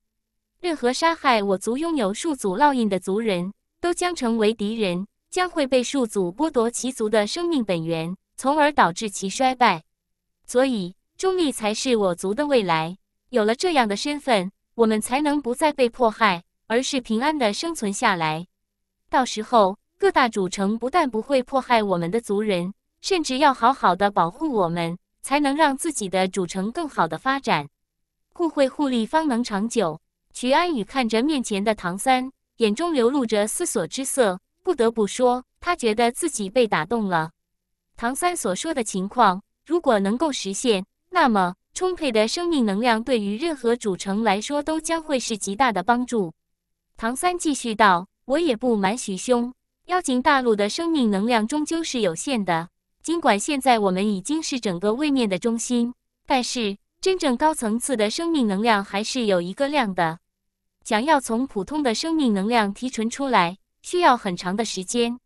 任何杀害我族拥有数组烙印的族人都将成为敌人，将会被数组剥夺其族的生命本源，从而导致其衰败。所以，中立才是我族的未来。有了这样的身份。我们才能不再被迫害，而是平安的生存下来。到时候，各大主城不但不会迫害我们的族人，甚至要好好的保护我们，才能让自己的主城更好的发展。互惠互利，方能长久。曲安宇看着面前的唐三，眼中流露着思索之色。不得不说，他觉得自己被打动了。唐三所说的情况，如果能够实现，那么……充沛的生命能量对于任何主城来说都将会是极大的帮助。唐三继续道：“我也不瞒许兄，妖精大陆的生命能量终究是有限的。尽管现在我们已经是整个位面的中心，但是真正高层次的生命能量还是有一个量的。想要从普通的生命能量提纯出来，需要很长的时间，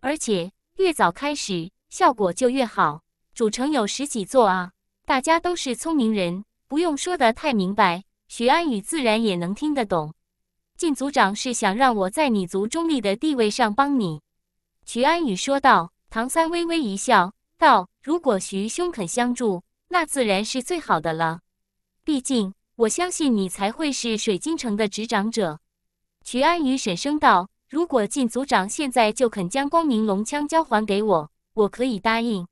而且越早开始，效果就越好。主城有十几座啊。”大家都是聪明人，不用说得太明白，徐安宇自然也能听得懂。晋族长是想让我在你族中立的地位上帮你，徐安宇说道。唐三微微一笑，道：“如果徐兄肯相助，那自然是最好的了。毕竟我相信你才会是水晶城的执掌者。”徐安宇沈声道：“如果靳族长现在就肯将光明龙枪交还给我，我可以答应，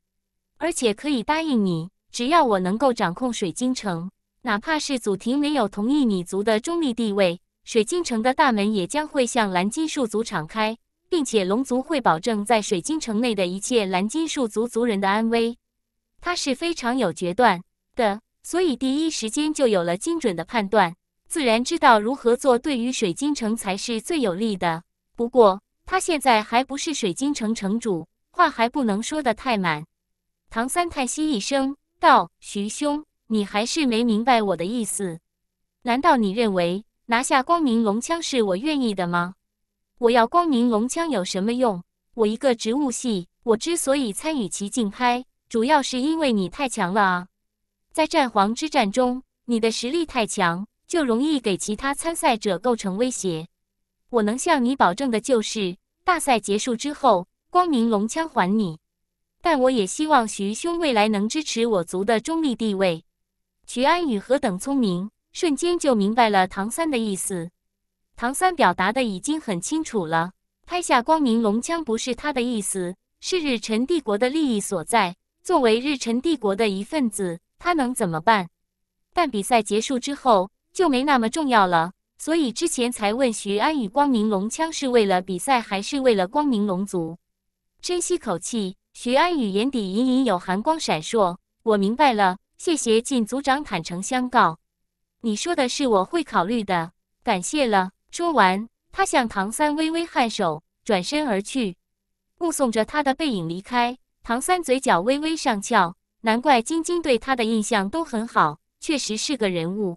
而且可以答应你。”只要我能够掌控水晶城，哪怕是祖庭没有同意你族的中立地位，水晶城的大门也将会向蓝金树族敞开，并且龙族会保证在水晶城内的一切蓝金树族族人的安危。他是非常有决断的，所以第一时间就有了精准的判断，自然知道如何做对于水晶城才是最有利的。不过他现在还不是水晶城城主，话还不能说的太满。唐三叹息一声。道：“徐兄，你还是没明白我的意思。难道你认为拿下光明龙枪是我愿意的吗？我要光明龙枪有什么用？我一个植物系，我之所以参与其竞拍，主要是因为你太强了啊。在战皇之战中，你的实力太强，就容易给其他参赛者构成威胁。我能向你保证的就是，大赛结束之后，光明龙枪还你。”但我也希望徐兄未来能支持我族的中立地位。徐安宇何等聪明，瞬间就明白了唐三的意思。唐三表达的已经很清楚了，拍下光明龙枪不是他的意思，是日辰帝国的利益所在。作为日辰帝国的一份子，他能怎么办？但比赛结束之后就没那么重要了，所以之前才问徐安宇，光明龙枪是为了比赛还是为了光明龙族？深吸口气。徐安宇眼底隐隐有寒光闪烁，我明白了，谢谢靳组长坦诚相告。你说的是，我会考虑的，感谢了。说完，他向唐三微微颔首，转身而去，目送着他的背影离开。唐三嘴角微微上翘，难怪晶晶对他的印象都很好，确实是个人物。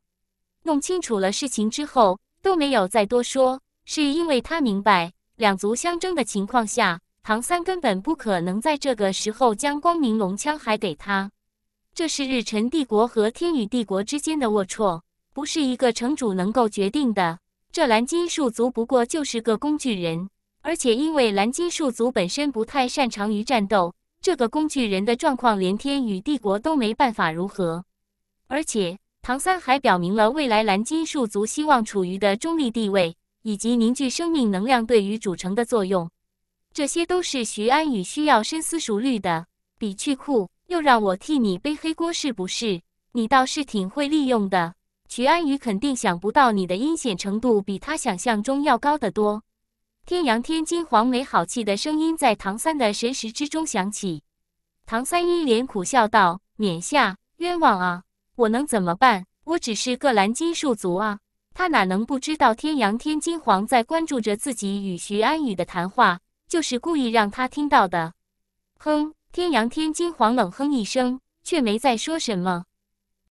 弄清楚了事情之后，都没有再多说，是因为他明白两族相争的情况下。唐三根本不可能在这个时候将光明龙枪还给他，这是日辰帝国和天宇帝国之间的龌龊，不是一个城主能够决定的。这蓝金树族不过就是个工具人，而且因为蓝金树族本身不太擅长于战斗，这个工具人的状况连天宇帝国都没办法如何。而且唐三还表明了未来蓝金树族希望处于的中立地位，以及凝聚生命能量对于主城的作用。这些都是徐安宇需要深思熟虑的。比去库又让我替你背黑锅，是不是？你倒是挺会利用的。徐安宇肯定想不到你的阴险程度比他想象中要高得多。天阳天金黄没好气的声音在唐三的神识之中响起。唐三一脸苦笑道：“冕下，冤枉啊！我能怎么办？我只是个蓝金术族啊！”他哪能不知道天阳天金黄在关注着自己与徐安宇的谈话？就是故意让他听到的，哼！天阳天金黄冷哼一声，却没再说什么。